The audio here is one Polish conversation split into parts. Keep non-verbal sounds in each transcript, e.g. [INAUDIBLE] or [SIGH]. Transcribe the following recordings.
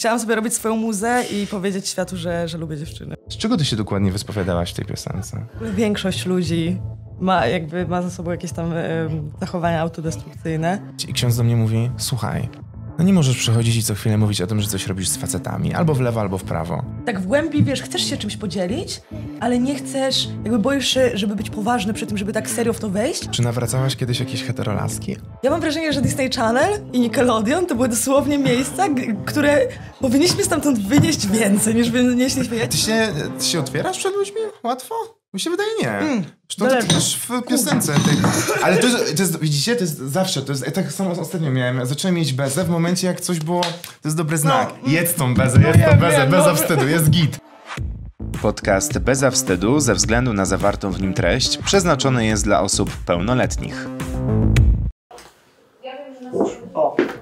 Chciałam sobie robić swoją muzę i powiedzieć światu, że, że lubię dziewczyny. Z czego ty się dokładnie wyspowiadałaś w tej piosence? Większość ludzi ma, jakby ma za sobą jakieś tam y, zachowania autodestrukcyjne. I ksiądz do mnie mówi, słuchaj, no nie możesz przychodzić i co chwilę mówić o tym, że coś robisz z facetami, albo w lewo, albo w prawo. Tak w głębi, wiesz, chcesz się czymś podzielić, ale nie chcesz, jakby boisz się, żeby być poważny przy tym, żeby tak serio w to wejść. Czy nawracałaś kiedyś jakieś heterolaski? Ja mam wrażenie, że Disney Channel i Nickelodeon to były dosłownie miejsca, które powinniśmy stamtąd wynieść więcej niż wynieśliśmy. Ty się, ty się otwierasz przed ludźmi? Łatwo? Mi się wydaje nie. Mm, to też w piosence. Tej... Ale to jest, to jest, widzicie, to jest zawsze, to jest, ja tak samo ostatnio miałem, zacząłem mieć bezę w momencie jak coś było, to jest dobry no, znak. No. Jedz tą bezę, no, jedz tą bezę, wiem, beza no. wstydu, jest git. Podcast Beza Wstydu ze względu na zawartą w nim treść przeznaczony jest dla osób pełnoletnich. Ja wiem, że nas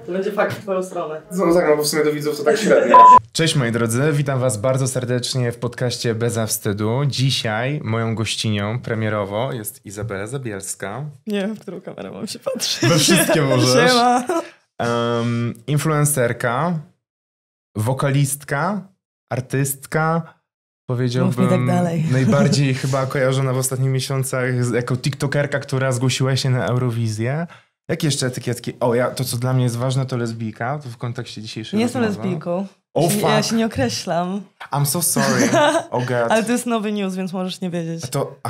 to będzie fakt w twoją stronę. No tak, bo w sumie do widzów to tak [LAUGHS] średnio. Cześć moi drodzy, witam was bardzo serdecznie w podcaście Beza Wstydu. Dzisiaj moją gościnią premierowo jest Izabela Zabielska. Nie wiem, w którą kamerę mam się patrzeć. We wszystkie [LAUGHS] możesz. Um, influencerka, wokalistka, artystka, powiedziałbym, tak dalej. [LAUGHS] najbardziej chyba kojarzona w ostatnich miesiącach jako tiktokerka, która zgłosiła się na Eurowizję. Jakie jeszcze etykietki? O, ja, to co dla mnie jest ważne, to lesbijka, to w kontekście dzisiejszej Nie rozmowy. jestem lesbijką. Oh, fuck. Ja się nie określam. I'm so sorry. [LAUGHS] Oh god. Ale to jest nowy news, więc możesz nie wiedzieć. To, a,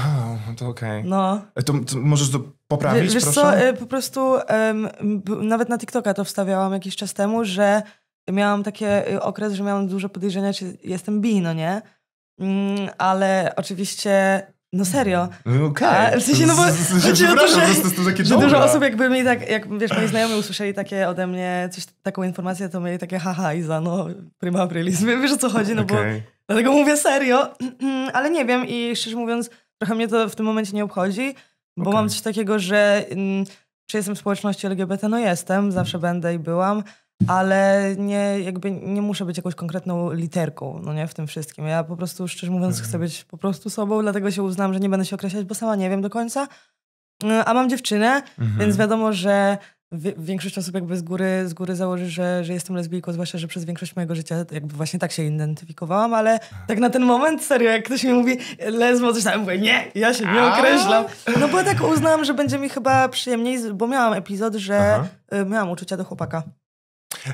to okej. Okay. No. E, to, to możesz to poprawić, Wie, wiesz proszę? co, e, po prostu nawet na TikToka to wstawiałam jakiś czas temu, że miałam taki y, okres, że miałam dużo podejrzenia, czy jestem bi, no nie? Mm, ale oczywiście no serio. Mm, okej. Okay. no bo... że dużo osób jakby mi tak, jak wiesz, moi znajomi usłyszeli takie ode mnie, coś, taką informację, to mieli takie haha Iza, no prima aprilis. Wiesz o co chodzi, no okay. bo... Dlatego mówię serio, [CLEARS THROAT] ale nie wiem i szczerze mówiąc, trochę mnie to w tym momencie nie obchodzi, bo okay. mam coś takiego, że mm, czy jestem w społeczności LGBT? No jestem, zawsze będę i byłam ale nie, jakby nie muszę być jakąś konkretną literką, no nie, w tym wszystkim. Ja po prostu, szczerze mówiąc, mhm. chcę być po prostu sobą, dlatego się uznam, że nie będę się określać, bo sama nie wiem do końca. Mm, a mam dziewczynę, mhm. więc wiadomo, że większość osób jakby z góry, z góry założy, że, że jestem lesbijką, zwłaszcza, że przez większość mojego życia jakby właśnie tak się identyfikowałam, ale tak na ten moment, serio, jak ktoś mi mówi lesbo, coś tam, mówię nie, ja się nie określam. No bo tak uznałam, że będzie mi chyba przyjemniej, bo miałam epizod, że Aha. Y, miałam uczucia do chłopaka.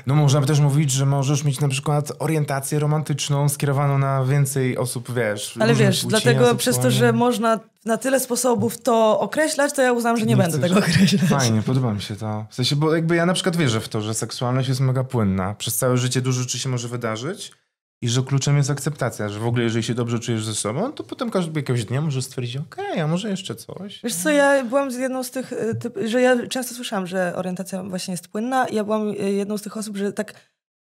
No można by też mówić, że możesz mieć na przykład orientację romantyczną skierowaną na więcej osób, wiesz. Ale wiesz, dlatego przez to, że można na tyle sposobów to określać, to ja uznam, że nie, nie będę chcesz. tego określać. Fajnie, podoba mi się to. W sensie, bo jakby ja na przykład wierzę w to, że seksualność jest mega płynna. Przez całe życie dużo rzeczy się może wydarzyć i że kluczem jest akceptacja, że w ogóle jeżeli się dobrze czujesz ze sobą, to potem każdy jakiegoś dnia może stwierdzić, okej, okay, a może jeszcze coś. Wiesz co, ja byłam z jedną z tych, e, że ja często słyszałam, że orientacja właśnie jest płynna ja byłam e, jedną z tych osób, że tak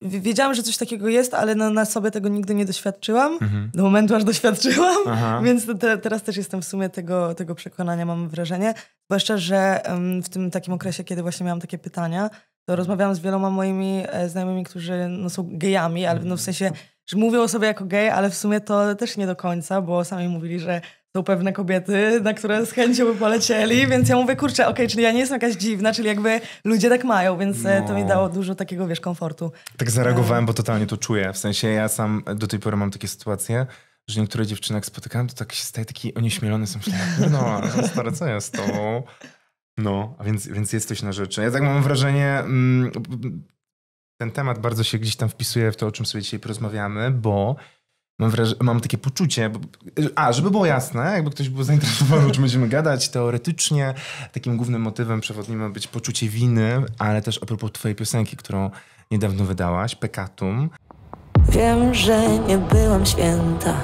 wiedziałam, że coś takiego jest, ale na, na sobie tego nigdy nie doświadczyłam, mhm. do momentu aż doświadczyłam, Aha. [LAUGHS] więc te, teraz też jestem w sumie tego, tego przekonania, mam wrażenie. Zwłaszcza, że w tym takim okresie, kiedy właśnie miałam takie pytania, to rozmawiałam z wieloma moimi e, znajomymi, którzy no, są gejami, ale no, w sensie mhm że mówią o sobie jako gej, ale w sumie to też nie do końca, bo sami mówili, że są pewne kobiety, na które z chęcią by polecieli, więc ja mówię, kurczę, okej, okay, czyli ja nie jestem jakaś dziwna, czyli jakby ludzie tak mają, więc no. to mi no. dało dużo takiego, wiesz, komfortu. Tak zareagowałem, e. bo totalnie to czuję. W sensie ja sam do tej pory mam takie sytuacje, że niektóre dziewczyny jak spotykałem, to tak się staje taki onieśmielony, są myślałem, no, no stary, co ja z tobą? No, a więc, więc jest coś na rzeczy. Ja tak mam wrażenie, mm, ten temat bardzo się gdzieś tam wpisuje w to, o czym sobie dzisiaj porozmawiamy, bo mam, wraż- mam takie poczucie, bo, a, żeby było jasne, jakby ktoś był zainteresowany, o czym będziemy gadać, teoretycznie takim głównym motywem przewodnim ma być poczucie winy, ale też a propos twojej piosenki, którą niedawno wydałaś, Pekatum. Wiem, że nie byłam święta.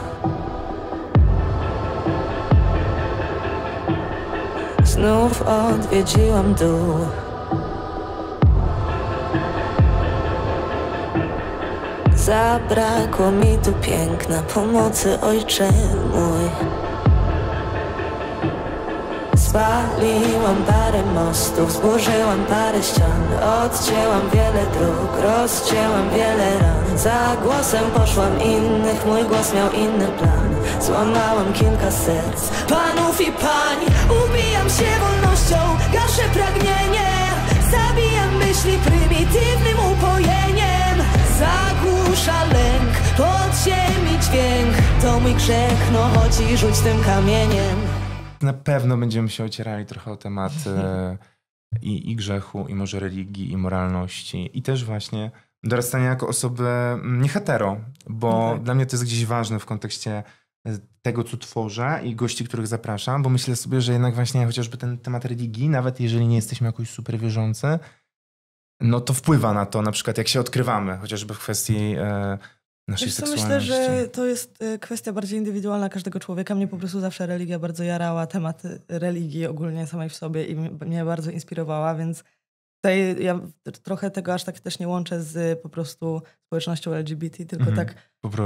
Znów odwiedziłam dół. Zabrakło mi tu piękna pomocy, ojcze mój Spaliłam parę mostów, zburzyłam parę ścian Odcięłam wiele dróg, rozcięłam wiele ran Za głosem poszłam innych, mój głos miał inny plan Złamałam kilka serc, panów i pań Ubijam się wolnością, gaszę pragnienie Zabijam myśli prymitywnym upojeniem dusza lęk Pod ziemi dźwięk To mój grzech, no i rzuć tym kamieniem Na pewno będziemy się ocierali trochę o temat e, i, i grzechu, i może religii, i moralności I też właśnie dorastania jako osoby mm, nie hetero Bo okay. No tak. dla mnie to jest gdzieś ważne w kontekście e, tego, co tworzę i gości, których zapraszam, bo myślę sobie, że jednak właśnie chociażby ten temat religii, nawet jeżeli nie jesteśmy jakoś super wierzący, no to wpływa na to, na przykład jak się odkrywamy, chociażby w kwestii e, naszej seksualności. Myślę, że to jest e, kwestia bardziej indywidualna każdego człowieka. Mnie po prostu zawsze religia bardzo jarała, temat religii ogólnie samej w sobie i mnie bardzo inspirowała, więc tutaj ja trochę tego aż tak też nie łączę z po prostu społecznością LGBT, tylko mhm, tak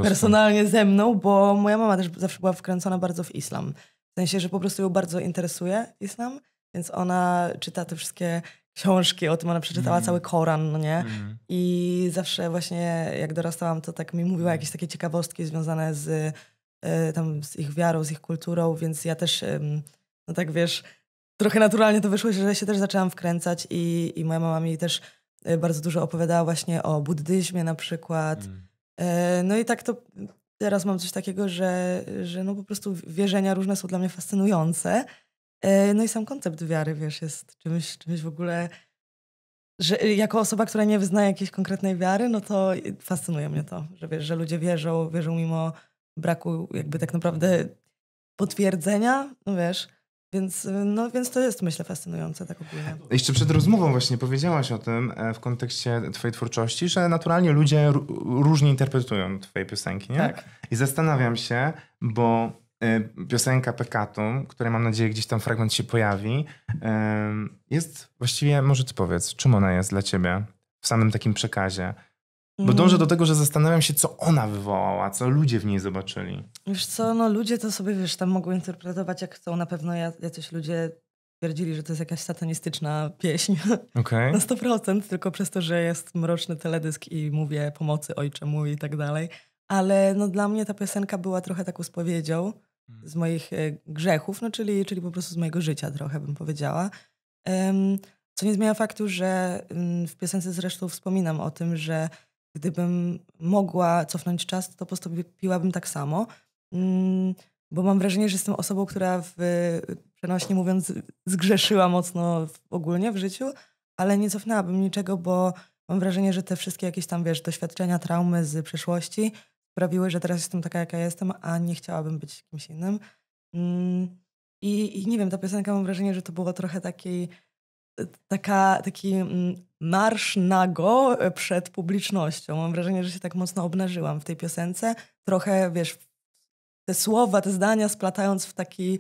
personalnie ze mną, bo moja mama też zawsze była wkręcona bardzo w islam. W sensie, że po prostu ją bardzo interesuje islam, więc ona czyta te wszystkie książki o tym, ona przeczytała mm. cały Koran, no nie? Mm. I zawsze właśnie jak dorastałam, to tak mi mówiła jakieś takie ciekawostki związane z, y, tam, z ich wiarą, z ich kulturą, więc ja też, y, no tak wiesz, trochę naturalnie to wyszło, że się też zaczęłam wkręcać i, i moja mama mi też e, bardzo dużo opowiadała właśnie o buddyzmie na przykład. Mm. Y, no i tak to teraz mam coś takiego, że, że no po prostu wierzenia różne są dla mnie fascynujące. E, no i sam koncept wiary, wiesz, jest czymś, czymś w ogóle, że y, jako osoba, która nie wyznaje jakiejś konkretnej wiary, no to fascynuje mnie to, że wiesz, że ludzie wierzą, wierzą mimo braku jakby tak naprawdę potwierdzenia, no wiesz, więc, y, no, więc to jest, myślę, fascynujące tak ogólnie. Jeszcze przed rozmową właśnie powiedziałaś o tym e, w kontekście twojej twórczości, że naturalnie ludzie różnie interpretują twoje piosenki, nie? Tak. I zastanawiam się, bo Y, piosenka Pekatum, której mam nadzieję gdzieś tam fragment się pojawi, jest właściwie, może ty powiedz, czym ona jest dla ciebie w samym takim przekazie? Bo mm. dążę do tego, że zastanawiam się, co ona wywołała, co ludzie w niej zobaczyli. Wiesz co, no ludzie to sobie, wiesz, tam mogą interpretować jak chcą. Na pewno jacyś ludzie twierdzili, że to jest jakaś satanistyczna pieśń. [LAUGHS] Okay. Na 100%, tylko przez to, że jest mroczny teledysk i mówię pomocy ojcze mój i tak dalej, ale no dla mnie ta piosenka była trochę taką spowiedzią mm. z moich e, grzechów, no czyli, czyli po prostu z mojego życia trochę bym powiedziała. co nie zmienia faktu, że mm, w piosence zresztą wspominam o tym, że gdybym mogła cofnąć czas, to postąpiłabym tak samo, mm, bo mam wrażenie, że jestem osobą, która w, przenośnie mówiąc zgrzeszyła mocno ogólnie w życiu, ale nie cofnęłabym niczego, bo mam wrażenie, że te wszystkie jakieś tam, wiesz, doświadczenia, traumy z przeszłości sprawiły, że teraz jestem taka, jaka jestem, a nie chciałabym być kimś innym. Mm, I, i nie wiem, ta piosenka mam wrażenie, że to było trochę takiej taka, taki mm, marsz nago e, przed publicznością. Mam wrażenie, że się tak mocno obnażyłam w tej piosence. Trochę, wiesz, te słowa, te zdania splatając w taki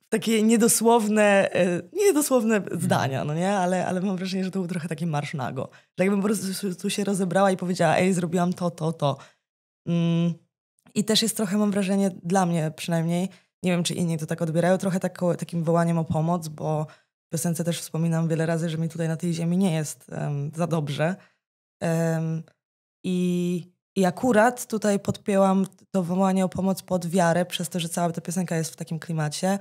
w takie niedosłowne, e, niedosłowne mhm. zdania, no nie? Ale, ale mam wrażenie, że to był trochę taki marsz nago. Że tak jakbym po prostu tu się rozebrała i powiedziała, ej, zrobiłam to, to, to. Mm, I też jest trochę, mam wrażenie, dla mnie przynajmniej, nie wiem czy inni to tak odbierają, trochę tak, takim wołaniem o pomoc, bo w piosence też wspominam wiele razy, że mi tutaj na tej ziemi nie jest um, za dobrze. Um, i, I akurat tutaj podpięłam to wołanie o pomoc pod wiarę, przez to, że cała ta piosenka jest w takim klimacie,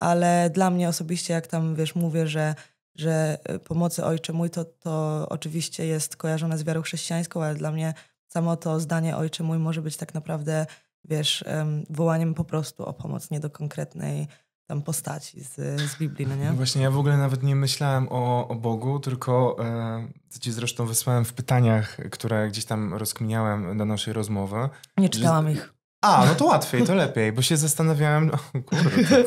ale dla mnie osobiście, jak tam wiesz, mówię, że, że e, pomocy Ojcze Mój, to, to oczywiście jest kojarzone z wiarą chrześcijańską, ale dla mnie samo to zdanie ojcze mój może być tak naprawdę, wiesz, wołaniem po prostu o pomoc, nie do konkretnej tam postaci z, z Biblii, no nie? No właśnie ja w ogóle nawet nie myślałem o, o Bogu, tylko e, co ci zresztą wysłałem w pytaniach, które gdzieś tam rozkminiałem do naszej rozmowy. Nie czytałam że, ich. A, no to łatwiej, to lepiej, bo się zastanawiałem, o, kurde,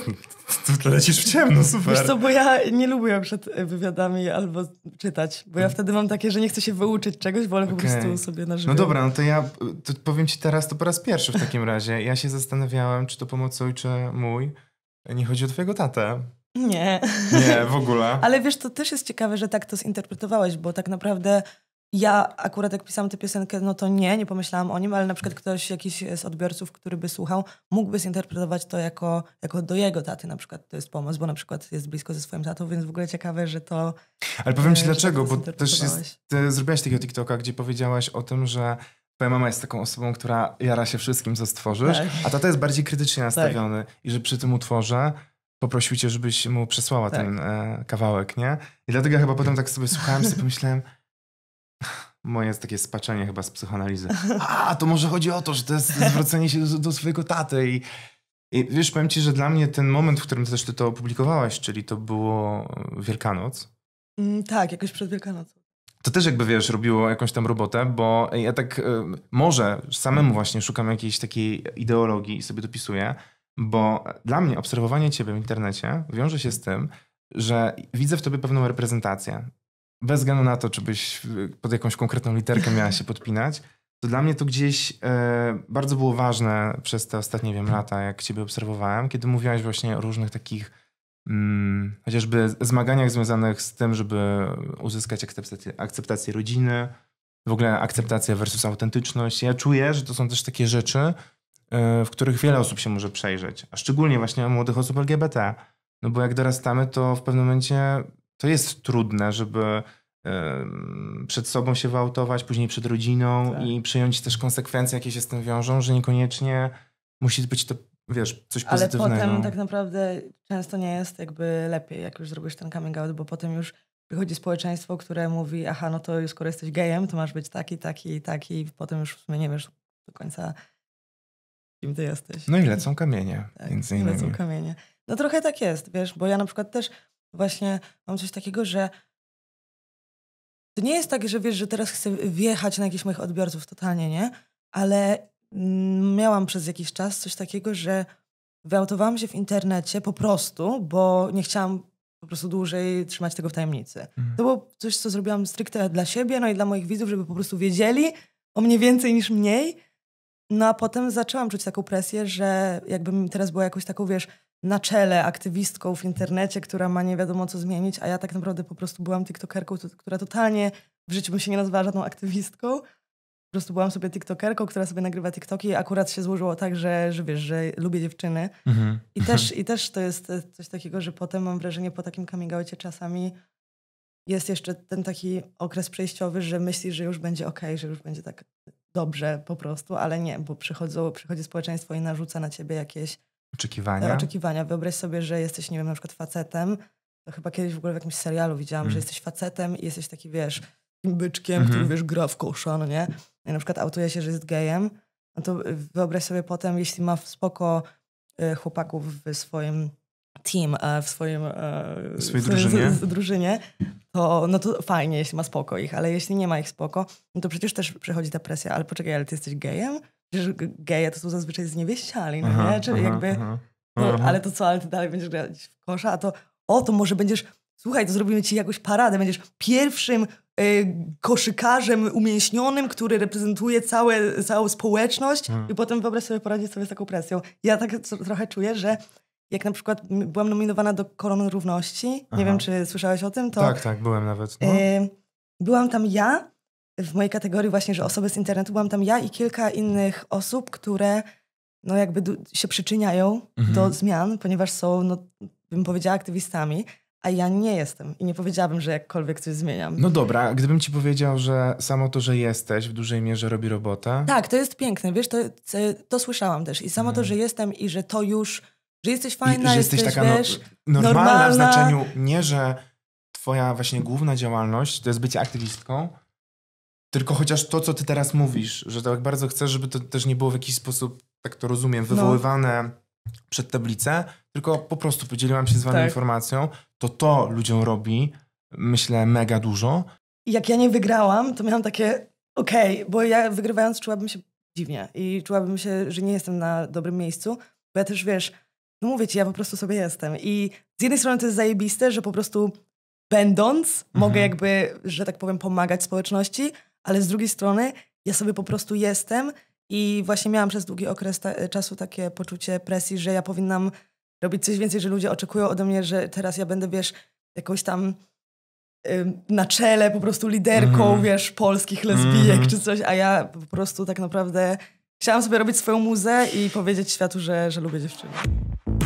ty lecisz w ciemno, super. Wiesz co, bo ja nie lubię przed wywiadami albo czytać, bo ja wtedy mam takie, że nie chcę się wyuczyć czegoś, wolę okay. po prostu sobie na no żywo. No dobra, no to ja to powiem ci teraz to po raz pierwszy w takim razie. Ja się zastanawiałem, czy to pomoc ojcze mój nie chodzi o twojego tatę. Nie. Nie, w ogóle. [LAUGHS] Ale wiesz, to też jest ciekawe, że tak to zinterpretowałeś, bo tak naprawdę ja akurat jak pisałam tę piosenkę, no to nie, nie pomyślałam o nim, ale na przykład ktoś, jakiś z odbiorców, który by słuchał, mógłby zinterpretować to jako, jako do jego taty na przykład to jest pomoc, bo na przykład jest blisko ze swoim tatą, więc w ogóle ciekawe, że to... Ale powiem ci e, tak dlaczego, bo też jest, ty zrobiłaś takiego TikToka, gdzie powiedziałaś o tym, że Twoja mama jest taką osobą, która jara się wszystkim, co stworzysz, tak. a tata jest bardziej krytycznie tak. nastawiony tak. i że przy tym utworze poprosił cię, żebyś mu przesłała tak. ten e, kawałek, nie? I dlatego ja chyba potem tak sobie słuchałem, sobie pomyślałem, Moje takie spaczenie chyba z psychoanalizy. [LAUGHS] A, to może chodzi o to, że to jest zwrócenie się do, do swojego taty i, i wiesz, powiem ci, że dla mnie ten moment, w którym też ty to opublikowałaś, czyli to było e, Wielkanoc. Mm, tak, jakoś przed Wielkanocą. To też jakby, wiesz, robiło jakąś tam robotę, bo e, ja tak y, może samemu właśnie szukam jakiejś takiej ideologii i sobie dopisuję, bo dla mnie obserwowanie ciebie w internecie wiąże się z tym, że widzę w tobie pewną reprezentację bez względu na to, czy byś e, pod jakąś konkretną literkę miała się podpinać, to dla mnie to gdzieś e, bardzo było ważne przez te ostatnie, wiem, lata, jak ciebie obserwowałem, kiedy mówiłaś właśnie o różnych takich mm, chociażby zmaganiach związanych z tym, żeby uzyskać akceptację, akceptację rodziny, w ogóle akceptacja versus autentyczność. Ja czuję, że to są też takie rzeczy, e, w których wiele osób się może przejrzeć, a szczególnie właśnie młodych osób LGBT. No bo jak dorastamy, to w pewnym momencie to jest trudne, żeby przed sobą się wałtować, później przed rodziną tak. i przyjąć też konsekwencje, jakie się z tym wiążą, że niekoniecznie musi być to, wiesz, coś Ale pozytywnego. Ale potem tak naprawdę często nie jest jakby lepiej, jak już zrobisz ten coming out, bo potem już wychodzi społeczeństwo, które mówi, aha, no to już skoro jesteś gejem, to masz być taki, taki, taki i potem już w sumie nie wiesz do końca, kim ty jesteś. No i lecą kamienie, tak, Lecą kamienie. No trochę tak jest, wiesz, bo ja na przykład też właśnie mam coś takiego, że to nie jest tak, że wiesz, że teraz chcę wjechać na jakichś moich odbiorców totalnie, nie? Ale mm, miałam przez jakiś czas coś takiego, że wyautowałam się w internecie po prostu, bo nie chciałam po prostu dłużej trzymać tego w tajemnicy. Mhm. To było coś, co zrobiłam stricte dla siebie, no i dla moich widzów, żeby po prostu wiedzieli o mnie więcej niż mniej. No a potem zaczęłam czuć taką presję, że jakbym teraz była jakoś taką, wiesz, na czele aktywistką w internecie, która ma nie wiadomo co zmienić, a ja tak naprawdę po prostu byłam tiktokerką, która totalnie w życiu bym się nie nazwała żadną aktywistką. Po prostu byłam sobie tiktokerką, która sobie nagrywa tiktoki i akurat się złożyło tak, że, że wiesz, że lubię dziewczyny. Mhm. I, mhm. też, I też to jest e, coś takiego, że potem mam wrażenie po takim coming czasami jest jeszcze ten taki okres przejściowy, że myślisz, że już będzie ok, że już będzie tak dobrze po prostu, ale nie, bo przychodzą, przychodzi społeczeństwo i narzuca na ciebie jakieś oczekiwania. E, oczekiwania. Wyobraź sobie, że jesteś, nie wiem, na przykład facetem. To chyba kiedyś w ogóle w jakimś serialu widziałam, mm. że jesteś facetem i jesteś taki, wiesz, byczkiem, mm -hmm. który, mhm. wiesz, gra w kosza, no nie? I na przykład autuje się, że jest gejem. No to y, wyobraź sobie potem, jeśli ma spoko y, chłopaków w swoim team, e, w swoim e, w swojej drużynie. w, drużynie, to no to fajnie, jeśli ma spoko ich, ale jeśli nie ma ich spoko, no to przecież też przechodzi ta presja, ale poczekaj, ale ty jesteś gejem? Przecież geje to są zazwyczaj zniewieściali, no aha, nie? Czyli aha, jakby, aha, no, ale to co, ale ty dalej będziesz grać w kosza, a to o, to może będziesz, słuchaj, to zrobimy ci jakąś paradę, będziesz pierwszym y, koszykarzem umięśnionym, który reprezentuje całe, całą społeczność hmm. i potem wyobraź sobie poradzić sobie z taką presją. Ja tak trochę czuję, że jak na przykład byłam nominowana do korony Równości, nie wiem, czy słyszałeś o tym, to... Tak, tak, byłem nawet. No. Y, byłam tam ja, w mojej kategorii właśnie, że osoby z internetu, byłam tam ja i kilka innych osób, które no jakby się przyczyniają mhm. do zmian, ponieważ są, no, bym powiedziała, aktywistami, a ja nie jestem i nie powiedziałabym, że jakkolwiek coś zmieniam. No dobra, gdybym ci powiedział, że samo to, że jesteś w dużej mierze robi robotę. Tak, to jest piękne, wiesz, to, to, to słyszałam też i samo mhm. to, że jestem i że to już, że jesteś fajna, I, że jesteś, jesteś taka no wiesz, no, normalna, normalna w znaczeniu nie, że twoja właśnie główna działalność to jest bycie aktywistką, tylko chociaż to, co ty teraz mówisz, że tak bardzo chcesz, żeby to też nie było w jakiś sposób, tak to rozumiem, no. wywoływane no. przed tablicę, tylko po prostu podzieliłam się z wami tak. informacją, to to ludziom robi, myślę, mega dużo. Jak ja nie wygrałam, to miałam takie, okej, okay, bo ja wygrywając czułabym się dziwnie i czułabym się, że nie jestem na dobrym miejscu, bo ja też, wiesz, no mówię ci, ja po prostu sobie jestem. I z jednej strony to jest zajebiste, że po prostu będąc, mhm. mogę jakby, że tak powiem, pomagać społeczności, ale z drugiej strony ja sobie po prostu jestem i właśnie miałam przez długi okres ta e, czasu takie poczucie presji, że ja powinnam robić coś więcej, że ludzie oczekują ode mnie, że teraz ja będę, wiesz, jakąś tam na czele po prostu liderką, mm. wiesz, polskich lesbijek mm. czy coś, a ja po prostu tak naprawdę chciałam sobie robić swoją muzę i powiedzieć światu, że, że lubię dziewczyny.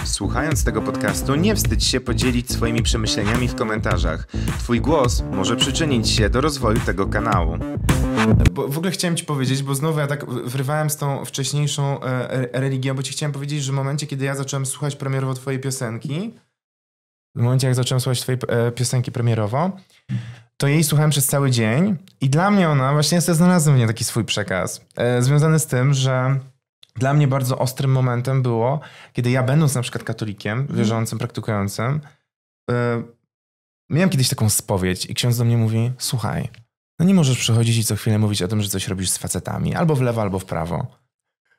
Słuchając tego podcastu, nie wstydź się podzielić swoimi przemyśleniami w komentarzach. Twój głos może przyczynić się do rozwoju tego kanału. Bo w ogóle chciałem ci powiedzieć, bo znowu ja tak wrywałem z tą wcześniejszą e, religią, bo ci chciałem powiedzieć, że w momencie, kiedy ja zacząłem słuchać premierowo twojej piosenki, w momencie, jak zacząłem słuchać twojej e, piosenki premierowo, to jej słuchałem przez cały dzień i dla mnie ona, właśnie ja sobie znalazłem w mnie taki swój przekaz, e, związany z tym, że dla mnie bardzo ostrym momentem było, kiedy ja będąc na przykład katolikiem, mhm. wierzącym, praktykującym, yy, miałem kiedyś taką spowiedź i ksiądz do mnie mówi, słuchaj, no nie możesz przychodzić i co chwilę mówić o tym, że coś robisz z facetami, albo w lewo, albo w prawo.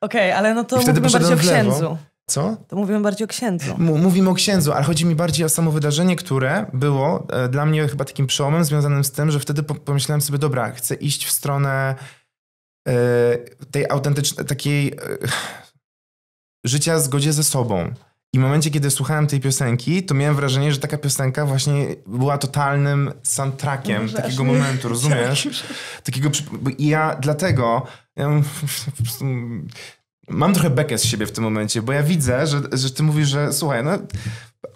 Okej, okay, ale no to mówimy bardziej o księdzu. Co? To mówimy bardziej o księdzu. mówimy o księdzu, ale chodzi mi bardziej o samo wydarzenie, które było e, dla mnie chyba takim przełomem związanym z tym, że wtedy pomyślałem sobie, dobra, chcę iść w stronę E, tej autentycznej, takiej e, [SIGHS] życia w zgodzie ze sobą. I w momencie, kiedy słuchałem tej piosenki, to miałem wrażenie, że taka piosenka właśnie była totalnym soundtrackiem takiego momentu, rozumiesz? Tak. [LAUGHS] Takiego I ja dlatego ja [LAUGHS] mam trochę bekę z siebie w tym momencie, bo ja widzę, że, że ty mówisz, że słuchaj, no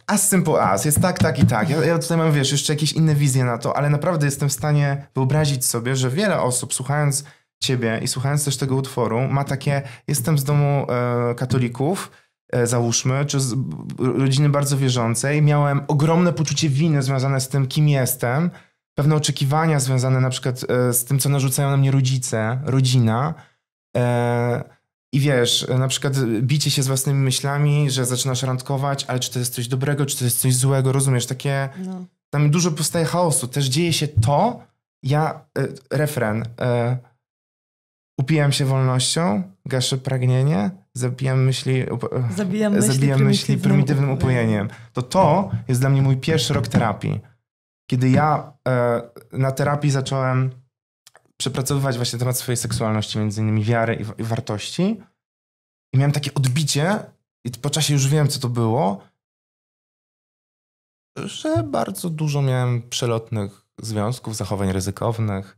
as simple as, jest tak, tak i tak. Ja, ja tutaj mam, wiesz, jeszcze jakieś inne wizje na to, ale naprawdę jestem w stanie wyobrazić sobie, że wiele osób słuchając ciebie i słuchając też tego utworu, ma takie, jestem z domu e, katolików, e, załóżmy, czy z rodziny bardzo wierzącej, miałem ogromne poczucie winy związane z tym, kim jestem, pewne oczekiwania związane na przykład e, z tym, co narzucają na mnie rodzice, rodzina. E, I wiesz, na przykład bicie się z własnymi myślami, że zaczynasz randkować, ale czy to jest coś dobrego, czy to jest coś złego, rozumiesz? Takie. No. Tam dużo powstaje chaosu. Też dzieje się to. Ja. E, refren. E, upijam się wolnością, gaszę pragnienie, zabijam myśli, up- zabijam myśli, zabijam myśli prymitywnym upojeniem. To to jest dla mnie mój pierwszy rok terapii. Kiedy ja e, na terapii zacząłem przepracowywać właśnie temat swojej seksualności, między innymi wiary i, i wartości, i miałem takie odbicie, i po czasie już wiem, co to było, że bardzo dużo miałem przelotnych związków, zachowań ryzykownych,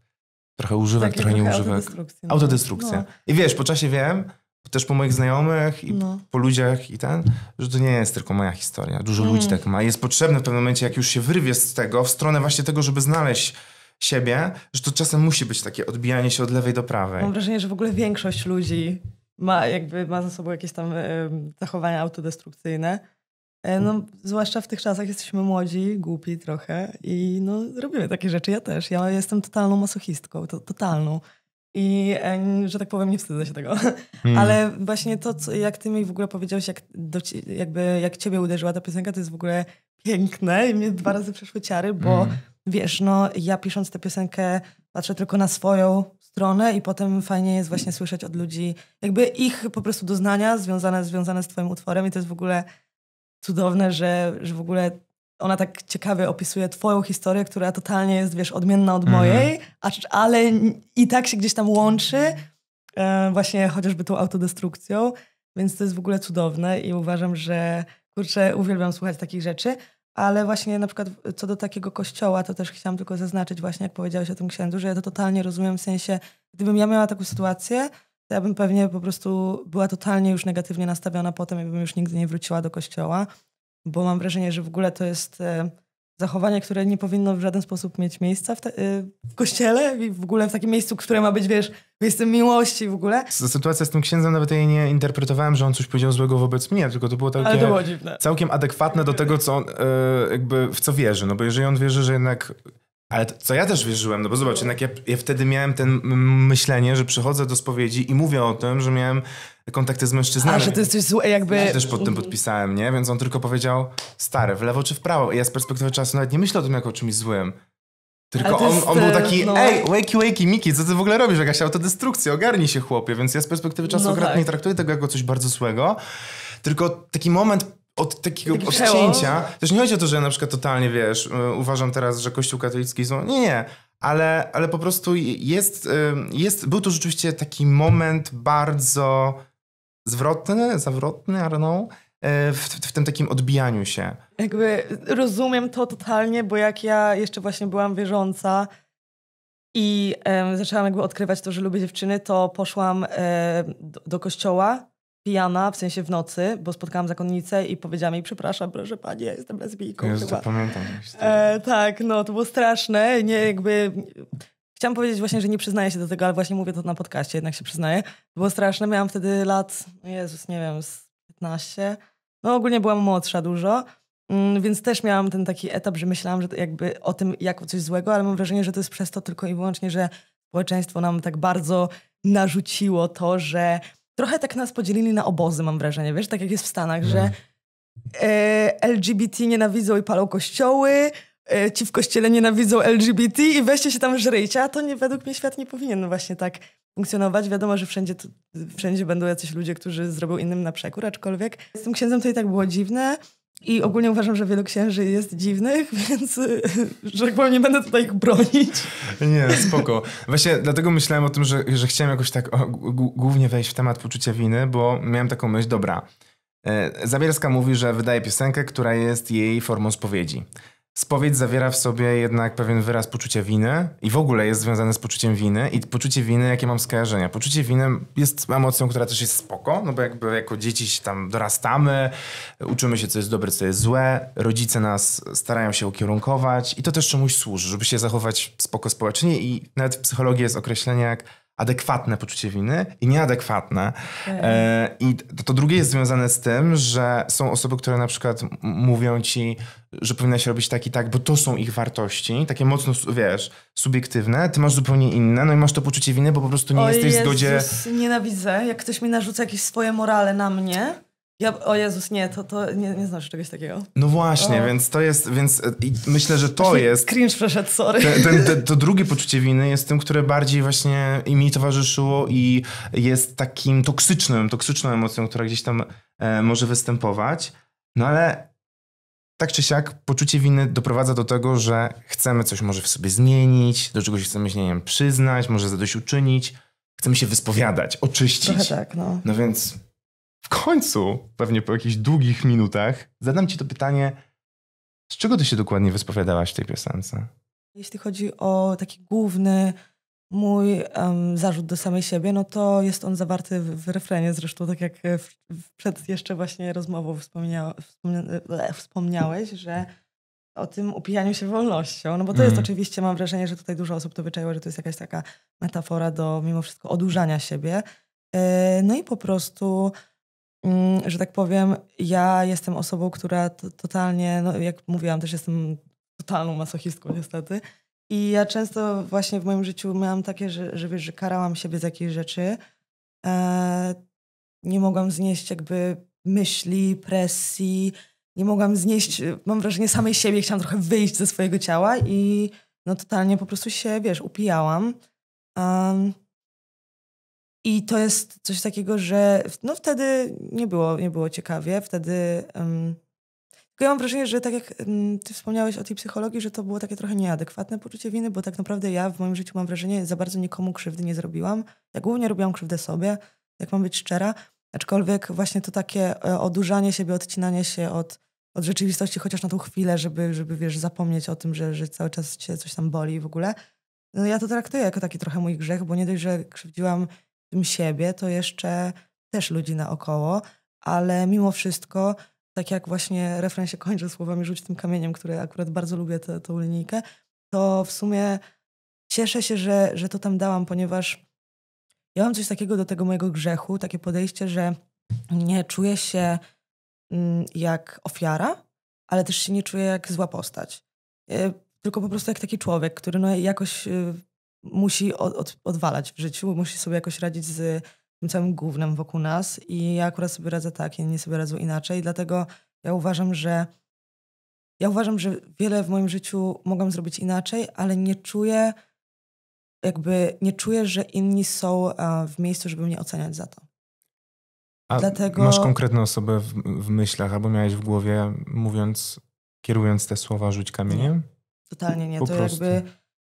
Trochę używek, tak, trochę nie używek. Autodestrukcja. No. autodestrukcja. No. I wiesz, po czasie wiem, też po moich znajomych i no. po ludziach i ten, że to nie jest tylko moja historia. Dużo mm. ludzi tak ma. Jest potrzebne w pewnym momencie, jak już się wyrwie z tego, w stronę właśnie tego, żeby znaleźć siebie, że to czasem musi być takie odbijanie się od lewej do prawej. Mam wrażenie, że w ogóle większość ludzi ma jakby ma za sobą jakieś tam y, zachowania autodestrukcyjne E, no, zwłaszcza w tych czasach jesteśmy młodzi, głupi trochę i no, robimy takie rzeczy. Ja też. Ja jestem totalną masochistką, to, totalną. I e, że tak powiem, nie wstydzę się tego. [LAUGHS] Hmm. Ale właśnie to, co, jak ty mi w ogóle powiedziałeś, jak, do, jakby, jak ciebie uderzyła ta piosenka, to jest w ogóle piękne i mnie dwa razy przeszły ciary, bo hmm. wiesz, no ja pisząc tę piosenkę patrzę tylko na swoją stronę i potem fajnie jest właśnie słyszeć od ludzi jakby ich po prostu doznania związane, związane z twoim utworem i to jest w ogóle cudowne, że, że w ogóle ona tak ciekawie opisuje twoją historię, która totalnie jest, wiesz, odmienna od mhm. mojej, ale i tak się gdzieś tam łączy, e, właśnie chociażby tą autodestrukcją, więc to jest w ogóle cudowne i uważam, że kurczę, uwielbiam słuchać takich rzeczy, ale właśnie na przykład co do takiego kościoła, to też chciałam tylko zaznaczyć właśnie, jak powiedziałeś o tym księdzu, że ja to totalnie rozumiem, w sensie, gdybym ja miała taką sytuację, to ja bym pewnie po prostu była totalnie już negatywnie nastawiona potem tym, jakbym już nigdy nie wróciła do kościoła, bo mam wrażenie, że w ogóle to jest e, zachowanie, które nie powinno w żaden sposób mieć miejsca w, te, e, w kościele i w ogóle w takim miejscu, które ma być, wiesz, miejscem miłości w ogóle. Sytuacja z tym księdzem nawet jej nie interpretowałem, że on coś powiedział złego wobec mnie, tylko to było takie to było całkiem adekwatne do tego, co on, e, jakby w co wierzy. No bo jeżeli on wierzy, że jednak ale to, co ja też wierzyłem, no bo zobacz, jednak ja, ja wtedy miałem ten myślenie, że przychodzę do spowiedzi i mówię o tym, że miałem kontakty z mężczyznami. A, że to jest coś jakby... Ja też pod tym podpisałem, nie? Więc on tylko powiedział, stary, w lewo czy w prawo? I ja z perspektywy czasu nawet nie myślę o tym jako o czymś złym. Tylko on, on, był taki, no... ej, wakey, wakey, Miki, co ty w ogóle robisz? Jakaś autodestrukcja, ogarnij się chłopie. Więc ja z perspektywy czasu no tak. nie traktuję tego jako coś bardzo złego. Tylko taki moment od takiego Taki odcięcia. Przeło. Też nie chodzi o to, że ja na przykład totalnie, wiesz, y, uważam teraz, że Kościół katolicki jest. Nie, nie. Ale, ale po prostu jest, y, jest... Był to rzeczywiście taki moment bardzo zwrotny, zawrotny, Arną, y, w, w tym takim odbijaniu się. Jakby rozumiem to totalnie, bo jak ja jeszcze właśnie byłam wierząca, i um, zaczęłam jakby odkrywać to, że lubię dziewczyny, to poszłam e, do, do, kościoła pijana, w sensie w nocy, bo spotkałam zakonnicę i powiedziałam jej, przepraszam, proszę pani, ja jestem lesbijką. Ja to pamiętam. E, tak, no to było straszne. Nie, jakby... Chciałam powiedzieć właśnie, że nie przyznaję się do tego, ale właśnie mówię to na podcaście, jednak się przyznaję. Było straszne, miałam wtedy lat, no Jezus, nie wiem, z 15. No ogólnie byłam młodsza dużo, mm, więc też miałam ten taki etap, że myślałam że jakby o tym jako coś złego, ale mam wrażenie, że to jest przez to tylko i wyłącznie, że społeczeństwo nam tak bardzo narzuciło to, że trochę tak nas podzielili na obozy, mam wrażenie, wiesz, tak jak jest w Stanach, że no. e, LGBT nienawidzą i palą kościoły, e, ci w kościele nienawidzą LGBT i weźcie się tam żryjcie, a to nie, według mnie świat nie powinien właśnie tak funkcjonować. Wiadomo, że wszędzie, wszędzie będą jacyś ludzie, którzy zrobią innym na przekór, aczkolwiek z tym księdzem to i tak było dziwne. I ogólnie uważam, że wielu księży jest dziwnych, [LAUGHS] więc y, że tak powiem, nie będę tutaj ich bronić. Nie, spoko. Właśnie dlatego myślałem o tym, że, że chciałem jakoś tak głównie wejść w temat poczucia winy, bo miałem taką myśl, dobra. E, Zabielska mówi, że wydaje piosenkę, która jest jej formą spowiedzi. Spowiedź zawiera w sobie jednak pewien wyraz poczucia winy i w ogóle jest związane z poczuciem winy i poczucie winy, jakie mam skojarzenia. Poczucie winy jest emocją, która też jest spoko, no bo jakby jako dzieci tam dorastamy, uczymy się, co jest dobre, co jest złe, rodzice nas starają się ukierunkować i to też czemuś służy, żeby się zachować spoko społecznie i nawet w psychologii jest określenie jak adekwatne poczucie winy i nieadekwatne. Tak. E, I to, to, drugie jest związane z tym, że są osoby, które na przykład mówią ci, że powinna się robić tak i tak, bo to są ich wartości, takie mocno, wiesz, subiektywne, ty masz zupełnie inne, no i masz to poczucie winy, bo po prostu nie o jesteś Jezus, w zgodzie... nienawidzę, jak ktoś mi narzuca jakieś swoje morale na mnie. Ja, o Jezus, nie, to, to nie, nie znasz czegoś takiego. No właśnie, o. więc to jest, więc e, myślę, że to właśnie jest... Cringe przeszedł, sorry. Ten, ten, ten, to [LAUGHS] drugie poczucie winy jest tym, które bardziej właśnie mi towarzyszyło i jest takim toksycznym, toksyczną emocją, która gdzieś tam e, może występować. No ale tak czy siak poczucie winy doprowadza do tego, że chcemy coś może w sobie zmienić, do czegoś chcemy się, nie wiem, przyznać, może zadośćuczynić, chcemy się wyspowiadać, oczyścić. Trochę tak, no. No więc w końcu, pewnie po jakichś długich minutach, zadam ci to pytanie, z czego ty się dokładnie wyspowiadałaś w tej piosence? Jeśli chodzi o taki główny mój um, zarzut do samej siebie, no to jest on zawarty w, w refrenie, zresztą tak jak e, w, w przed jeszcze właśnie rozmową wspomniałe, wspomniałeś, że o tym upijaniu się wolnością, no bo to mm. jest mhm. oczywiście, mam wrażenie, że tutaj dużo osób to wyczaiło, że to jest jakaś taka metafora do mimo wszystko odurzania siebie. Yy, no i po prostu Mm, że tak powiem, ja jestem osobą, która totalnie, no jak mówiłam, też jestem totalną masochistką niestety. I ja często właśnie w moim życiu miałam takie, że, że wiesz, że karałam siebie z jakiejś rzeczy. E, nie mogłam znieść jakby myśli, presji, nie mogłam znieść, e, mam wrażenie, samej siebie, chciałam trochę wyjść ze swojego ciała i no totalnie po prostu się, wiesz, upijałam. I to jest coś takiego, że no wtedy nie było, nie było ciekawie, wtedy... Um, ja mam wrażenie, że tak jak ty wspomniałeś o tej psychologii, że to było takie trochę nieadekwatne poczucie winy, bo tak naprawdę ja w moim życiu mam wrażenie, że za bardzo nikomu krzywdy nie zrobiłam. Ja głównie robiłam krzywdę sobie, jak mam być szczera. Aczkolwiek właśnie to takie e, odurzanie siebie, odcinanie się od, od rzeczywistości, chociaż na tą chwilę, żeby, żeby wiesz, zapomnieć o tym, że, że cały czas cię coś tam boli w ogóle. No ja to traktuję jako taki trochę mój grzech, bo nie dość, że krzywdziłam siebie, to jeszcze też ludzi naokoło, ale mimo wszystko, tak jak właśnie refren się kończy słowami rzuć tym kamieniem, które akurat bardzo lubię tę linijkę, to w sumie cieszę się, że, że to tam dałam, ponieważ ja mam coś takiego do tego mojego grzechu, takie podejście, że nie czuję się mm, jak ofiara, ale też się nie czuję jak zła postać. E, tylko po prostu jak taki człowiek, który no jakoś y, musi od, od, odwalać w życiu, musi sobie jakoś radzić z y, tym całym głównym wokół nas i ja akurat sobie radzę tak, inni sobie radzą inaczej, dlatego ja uważam, że ja uważam, że wiele w moim życiu mogłam zrobić inaczej, ale nie czuję jakby nie czuję, że inni są w miejscu, żeby mnie oceniać za to. A Dlatego... masz konkretną osobę w, w, myślach albo miałeś w głowie mówiąc, kierując te słowa rzuć kamieniem? Totalnie nie. Po to prostu. jakby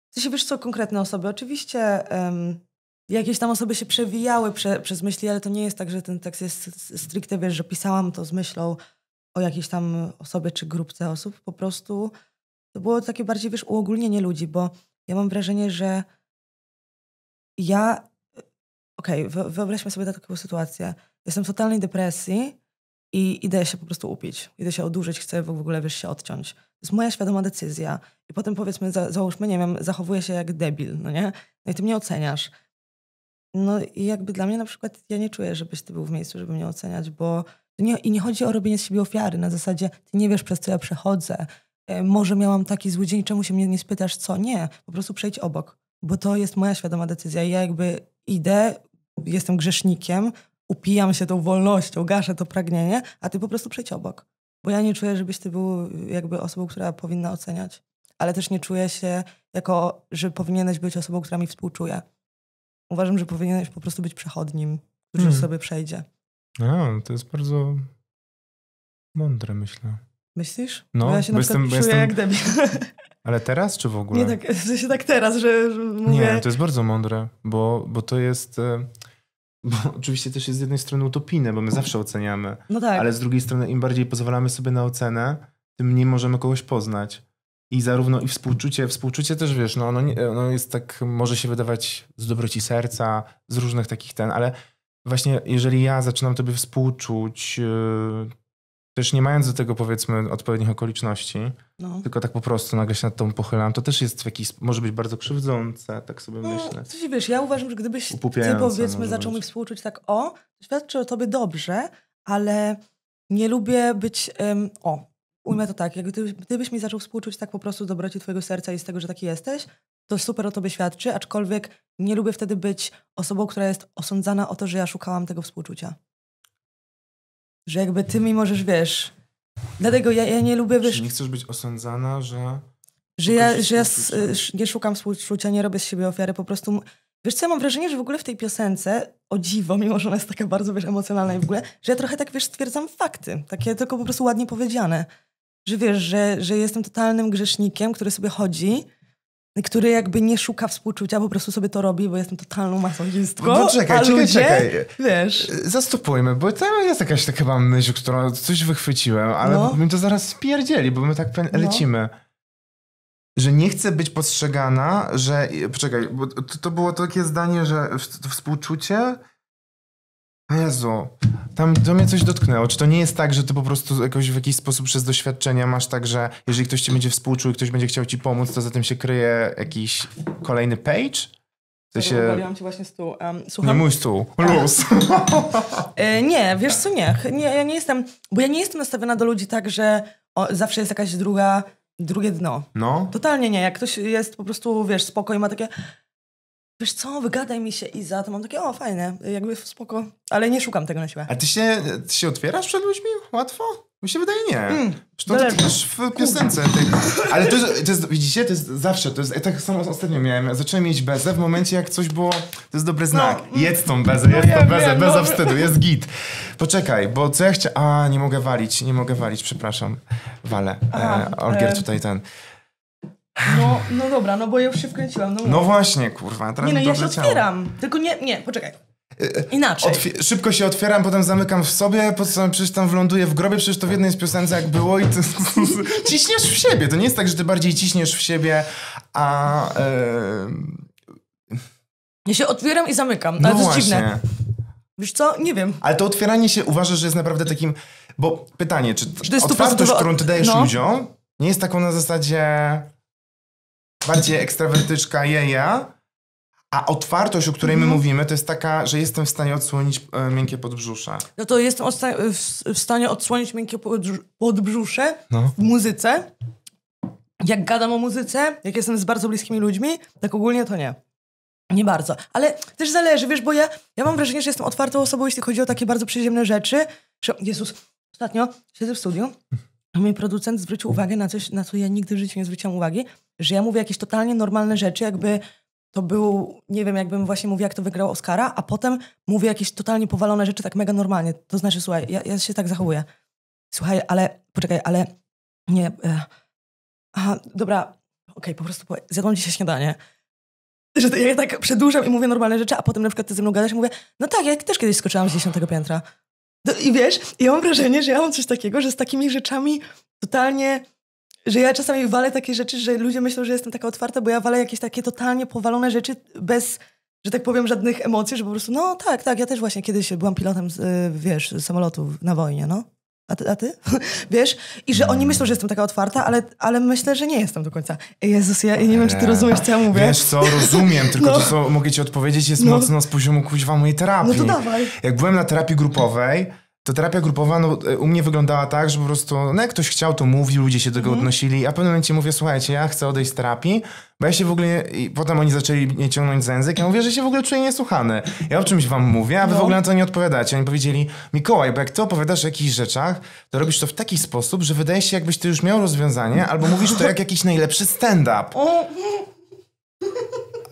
w sensie, wiesz co, konkretne osoby. Oczywiście um, jakieś tam osoby się przewijały prze, przez myśli, ale to nie jest tak, że ten tekst jest stricte, wiesz, że pisałam to z myślą o jakiejś tam osobie czy grupce osób. Po prostu to było takie bardziej, wiesz, uogólnienie ludzi, bo ja mam wrażenie, że ja... Okej, okay, wyobraźmy sobie taką sytuację. Jestem w totalnej depresji, i idę się po prostu upić, idę się odurzyć, chcę w ogóle, wiesz, się odciąć. To jest moja świadoma decyzja. I potem powiedzmy, za, załóżmy, nie wiem, zachowuję się jak debil, no nie? No i ty mnie oceniasz. No i jakby dla mnie na przykład, ja nie czuję, żebyś ty był w miejscu, żeby mnie oceniać, bo nie, i nie chodzi o robienie z siebie ofiary na zasadzie, ty nie wiesz, przez co ja przechodzę, e, może miałam taki zły dzień, czemu się mnie nie spytasz, co? Nie, po prostu przejdź obok, bo to jest moja świadoma decyzja i ja jakby idę, jestem grzesznikiem, upijam się tą wolnością, gaszę to pragnienie, a ty po prostu przejdź obok. Bo ja nie czuję, żebyś ty był jakby osobą, która powinna oceniać, ale też nie czuję się jako, że powinieneś być osobą, która mi współczuje. Uważam, że powinieneś po prostu być przechodnim, który hmm. sobie przejdzie. A, to jest bardzo mądre, myślę. Myślisz? No, bo ja się bo na jestem, czuję jestem... jak debil. [LAUGHS] Ale teraz czy w ogóle? Nie, tak, w sensie tak teraz, że, że mówię... Nie, to jest bardzo mądre, bo, bo to jest... E, bo [LAUGHS] oczywiście też jest z jednej strony utopijne, bo my zawsze oceniamy. No tak. Ale z drugiej strony, im bardziej pozwalamy sobie na ocenę, tym mniej możemy kogoś poznać. I zarówno i współczucie, współczucie też wiesz, no ono, nie, ono jest tak, może się wydawać z dobroci serca, z różnych takich ten, ale właśnie jeżeli ja zaczynam tobie współczuć, yy, też nie mając do tego powiedzmy odpowiednich okoliczności, no. Tylko tak po prostu nagle się nad tą pochylam. To też jest w jakiś, może być bardzo krzywdzące, tak sobie no, myślę. Coś, wiesz, ja uważam, że gdybyś ty powiedzmy zaczął mi współczuć tak o, świadczy o tobie dobrze, ale nie lubię być, um, o, ujmę to tak, jak gdybyś, gdybyś mi zaczął współczuć tak po prostu z dobroci twojego serca i z tego, że taki jesteś, to super o tobie świadczy, aczkolwiek nie lubię wtedy być osobą, która jest osądzana o to, że ja szukałam tego współczucia. Że jakby ty mi możesz, wiesz, Dlatego ja, ja nie lubię... Wiesz, nie chcesz być osądzana, że... Że ja, że ja e, nie szukam współczucia, nie robię z siebie ofiary, po prostu... Wiesz co, ja mam wrażenie, że w ogóle w tej piosence, o dziwo, mimo że ona jest taka bardzo, wiesz, emocjonalna i w ogóle, że ja trochę tak, wiesz, stwierdzam fakty, takie tylko po prostu ładnie powiedziane. Że wiesz, że, że jestem totalnym grzesznikiem, który sobie chodzi który jakby nie szuka współczucia, po prostu sobie to robi, bo jestem totalną masochistką. No czekaj, czekaj, ludzie, czekaj. Wiesz. Zastopujmy, bo tam jest jakaś tak chyba myśl, którą coś wychwyciłem, ale no. bym to zaraz spierdzieli, bo my tak no. lecimy. No. Że nie chcę być postrzegana, że. Poczekaj, bo to, to było takie zdanie, że w, współczucie Jezu, tam do mnie coś dotknęło. Czy to nie jest tak, że ty po prostu jakoś w jakiś sposób przez doświadczenia masz tak, że jeżeli ktoś ci będzie współczuł i ktoś będzie chciał ci pomóc, to za tym się kryje jakiś kolejny page? To się... ci właśnie stół. Um, słucham? Nie mój stół, luz. E, nie, wiesz co, nie. nie. Ja nie jestem, bo ja nie jestem nastawiona do ludzi tak, że o, zawsze jest jakaś druga, drugie dno. No. Totalnie nie. Jak ktoś jest po prostu, wiesz, spokojny, ma takie wiesz co, wygadaj mi się Iza, to mam takie, o fajne, jakby spoko, ale nie szukam tego na siłę. A ty się, ty się otwierasz przed ludźmi łatwo? Mi się wydaje nie. Mm, to też w piosence. Tej, ale to, to jest, widzicie, to jest zawsze, to jest, tak samo ostatnio miałem, zacząłem mieć bezę w momencie jak coś było, to jest dobry no, znak. No, jedz tą bezę, no, jedz tą bezę, wiem, beza no. wstydu, jest git. Poczekaj, bo co ja chciałem, a nie mogę walić, nie mogę walić, przepraszam, walę. Aha, e, Olgier e... tutaj ten. No, no dobra, no bo ja już się wkręciłam. No, no właśnie, kurwa, teraz Nie no, ja się otwieram. Tylko nie, nie, poczekaj. E, e, Inaczej. Otwi szybko się otwieram, potem zamykam w sobie, potem przecież tam wląduję w grobie, przecież to w jednej z piosence jak było i to, [LAUGHS] ciśniesz w siebie. To nie jest tak, że ty bardziej ciśniesz w siebie, a... Yy... Ja się otwieram i zamykam, no to jest właśnie. dziwne. Wiesz co? Nie wiem. Ale to otwieranie się uważasz, że jest naprawdę takim... Bo pytanie, czy, czy to jest otwartość, którą ty dajesz no. ludziom, nie jest taką na zasadzie bardziej ekstrawertyczka jeja, a otwartość, o której my mhm. mówimy, to jest taka, że jestem w stanie odsłonić e, miękkie podbrzusze. No to jestem w, w stanie odsłonić miękkie podbrzusze no. w muzyce. Jak gadam o muzyce, jak jestem z bardzo bliskimi ludźmi, tak ogólnie to nie. Nie bardzo. Ale też zależy, wiesz, bo ja, ja mam wrażenie, że jestem otwartą osobą, jeśli chodzi o takie bardzo przyziemne rzeczy. Jezus, ostatnio siedzę w studiu mhm mój producent zwrócił uwagę na coś, na co ja nigdy w życiu nie zwróciłam uwagi, że ja mówię jakieś totalnie normalne rzeczy, jakby to był, nie wiem, jakbym właśnie mówiła, to wygrał Oscara, a potem mówię jakieś totalnie powalone rzeczy tak mega normalnie. To znaczy, słuchaj, ja, ja się tak zachowuję. Słuchaj, ale, poczekaj, ale, nie, e, aha, dobra, okej, okay, po prostu zjadłam dzisiaj śniadanie. Że to, ja tak przedłużam i mówię normalne rzeczy, a potem na przykład ty ze mną gadasz i mówię, no tak, ja też kiedyś skoczyłam z dziesiątego piętra. No I wiesz, ja mam wrażenie, że ja mam coś takiego, że z takimi rzeczami totalnie że ja czasami walę takie rzeczy, że ludzie myślą, że jestem taka otwarta, bo ja walę jakieś takie totalnie powalone rzeczy bez, że tak powiem, żadnych emocji, że po prostu, no tak, tak, ja też właśnie kiedyś byłam pilotem, z, y, wiesz, samolotu samolotów na wojnie, no a ty, a ty? [LAUGHS] Wiesz? I że oni myślą, że jestem taka otwarta, ale, ale myślę, że nie jestem do końca. Jezus, ja, ja nie wiem, czy ty rozumiesz, co ja mówię. Wiesz co, rozumiem, [LAUGHS] tylko no. to, co mogę ci odpowiedzieć, jest no. mocno z poziomu kuźwa mojej terapii. No to dawaj. Jak byłem na terapii grupowej ta terapia grupowa no, e, u mnie wyglądała tak, że po prostu no, jak ktoś chciał, to mówił, ludzie się do tego mm. odnosili, a w pewnym momencie mówię, słuchajcie, ja chcę odejść z terapii, bo ja się w ogóle, nie... i potem oni zaczęli mnie ciągnąć za język, ja mówię, że się w ogóle czuję niesłuchany. Ja o czymś wam mówię, a wy no. w ogóle na to nie odpowiadacie. Oni powiedzieli, Mikołaj, bo jak ty opowiadasz o jakichś rzeczach, to robisz to w taki sposób, że wydaje się, jakbyś ty już miał rozwiązanie, albo mówisz to jak jakiś najlepszy stand-up.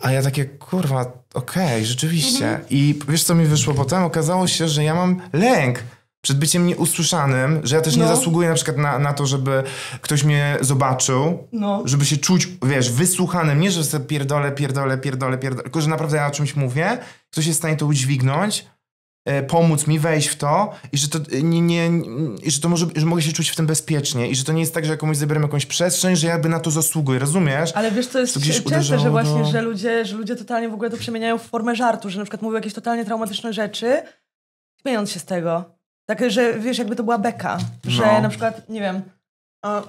A ja takie, kurwa, okej, okay, rzeczywiście. Mhm. I wiesz, co mi wyszło potem? Okazało się, że ja mam lęk przed byciem nieusłyszanym, że ja też no. nie zasługuję na przykład na, na to, żeby ktoś mnie zobaczył, no. żeby się czuć, wiesz, wysłuchanym, nie, że sobie pierdolę, pierdolę, pierdolę, pierdolę, tylko, że naprawdę ja o czymś mówię, ktoś jest w stanie to udźwignąć, e, pomóc mi wejść w to i że to e, nie, nie, i że to może, że mogę się czuć w tym bezpiecznie i że to nie jest tak, że komuś zabieram jakąś przestrzeń, że ja by na to zasługuję, rozumiesz? Ale wiesz, co jest to gdzieś częste, że właśnie, do... że, ludzie, że ludzie totalnie w ogóle to przemieniają w formę żartu, że na przykład mówią jakieś totalnie traumatyczne rzeczy, śmiejąc się z tego. Tak, że wiesz, jakby to była beka, że no. na przykład, nie wiem... A...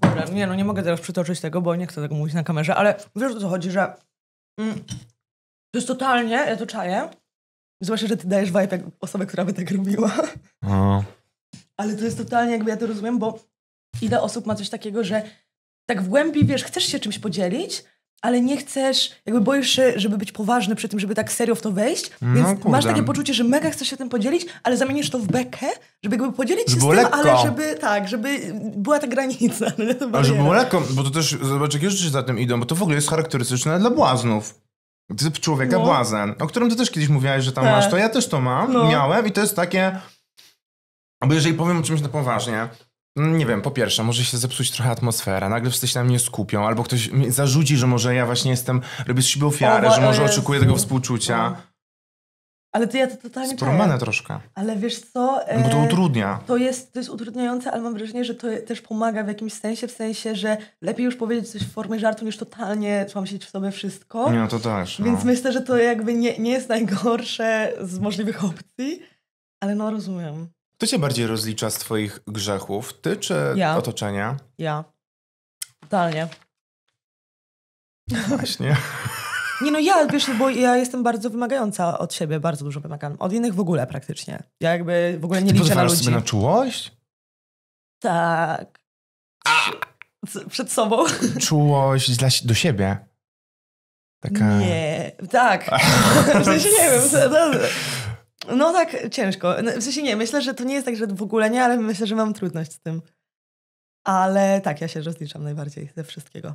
Dobra, nie no, nie mogę teraz przytoczyć tego, bo nie chcę tego mówić na kamerze, ale wiesz o co chodzi, że... Mm, to jest totalnie, ja to czaję, zwłaszcza, że ty dajesz vibe jak która by tak robiła. No. Ale to jest totalnie, jakby ja to rozumiem, bo ile osób ma coś takiego, że tak w głębi, wiesz, chcesz się czymś podzielić, ale nie chcesz, jakby boisz się, żeby być poważny przy tym, żeby tak serio w to wejść, no więc masz takie poczucie, że mega chcesz się tym podzielić, ale zamienisz to w bekę, żeby jakby podzielić żeby się z tym, lekko. ale żeby, tak, żeby była ta granica. Ale [LAUGHS] żeby było lekko, bo to też, zobacz, jakie rzeczy za tym idą, bo to w ogóle jest charakterystyczne dla błaznów. Typ człowieka no. błazen, o którym ty też kiedyś mówiłaś, że tam tak. masz to, ja też to mam, no. miałem i to jest takie, bo jeżeli powiem o czymś na poważnie, Mm, nie wiem, po pierwsze, może się zepsuć trochę atmosfera, nagle wszyscy się na mnie skupią, albo ktoś mi zarzuci, że może ja właśnie jestem, robię z siebie ofiarę, o, że może jest. oczekuję tego współczucia. O. Ale to ja to totalnie Spromane troszkę. Ale wiesz co? E, Bo to e, utrudnia. To jest, to jest utrudniające, ale mam wrażenie, że to też pomaga w jakimś sensie, w sensie, że lepiej już powiedzieć coś w formie żartu, niż totalnie trzeba w sobie wszystko. Nie, no to też. No. Więc myślę, że to jakby nie, nie jest najgorsze z możliwych opcji, ale no rozumiem. Kto cię bardziej rozlicza z twoich grzechów? Ty czy ja. otoczenie? Ja. Totalnie. Właśnie. [LAUGHS] Nie no ja, wiesz, bo ja jestem bardzo wymagająca od siebie, bardzo dużo wymagam. Od innych w ogóle praktycznie. Ja jakby w ogóle nie Ty liczę na ludzi. sobie na czułość? Tak. A! Przed sobą. [LAUGHS] Czułość dla, do siebie. Taka... Nie, tak. [LAUGHS] w sensie nie wiem. No tak, ciężko. No, w sensie nie, myślę, że to nie jest tak, że w ogóle nie, ale myślę, że mam trudność z tym. Ale tak, ja się rozliczam najbardziej ze wszystkiego.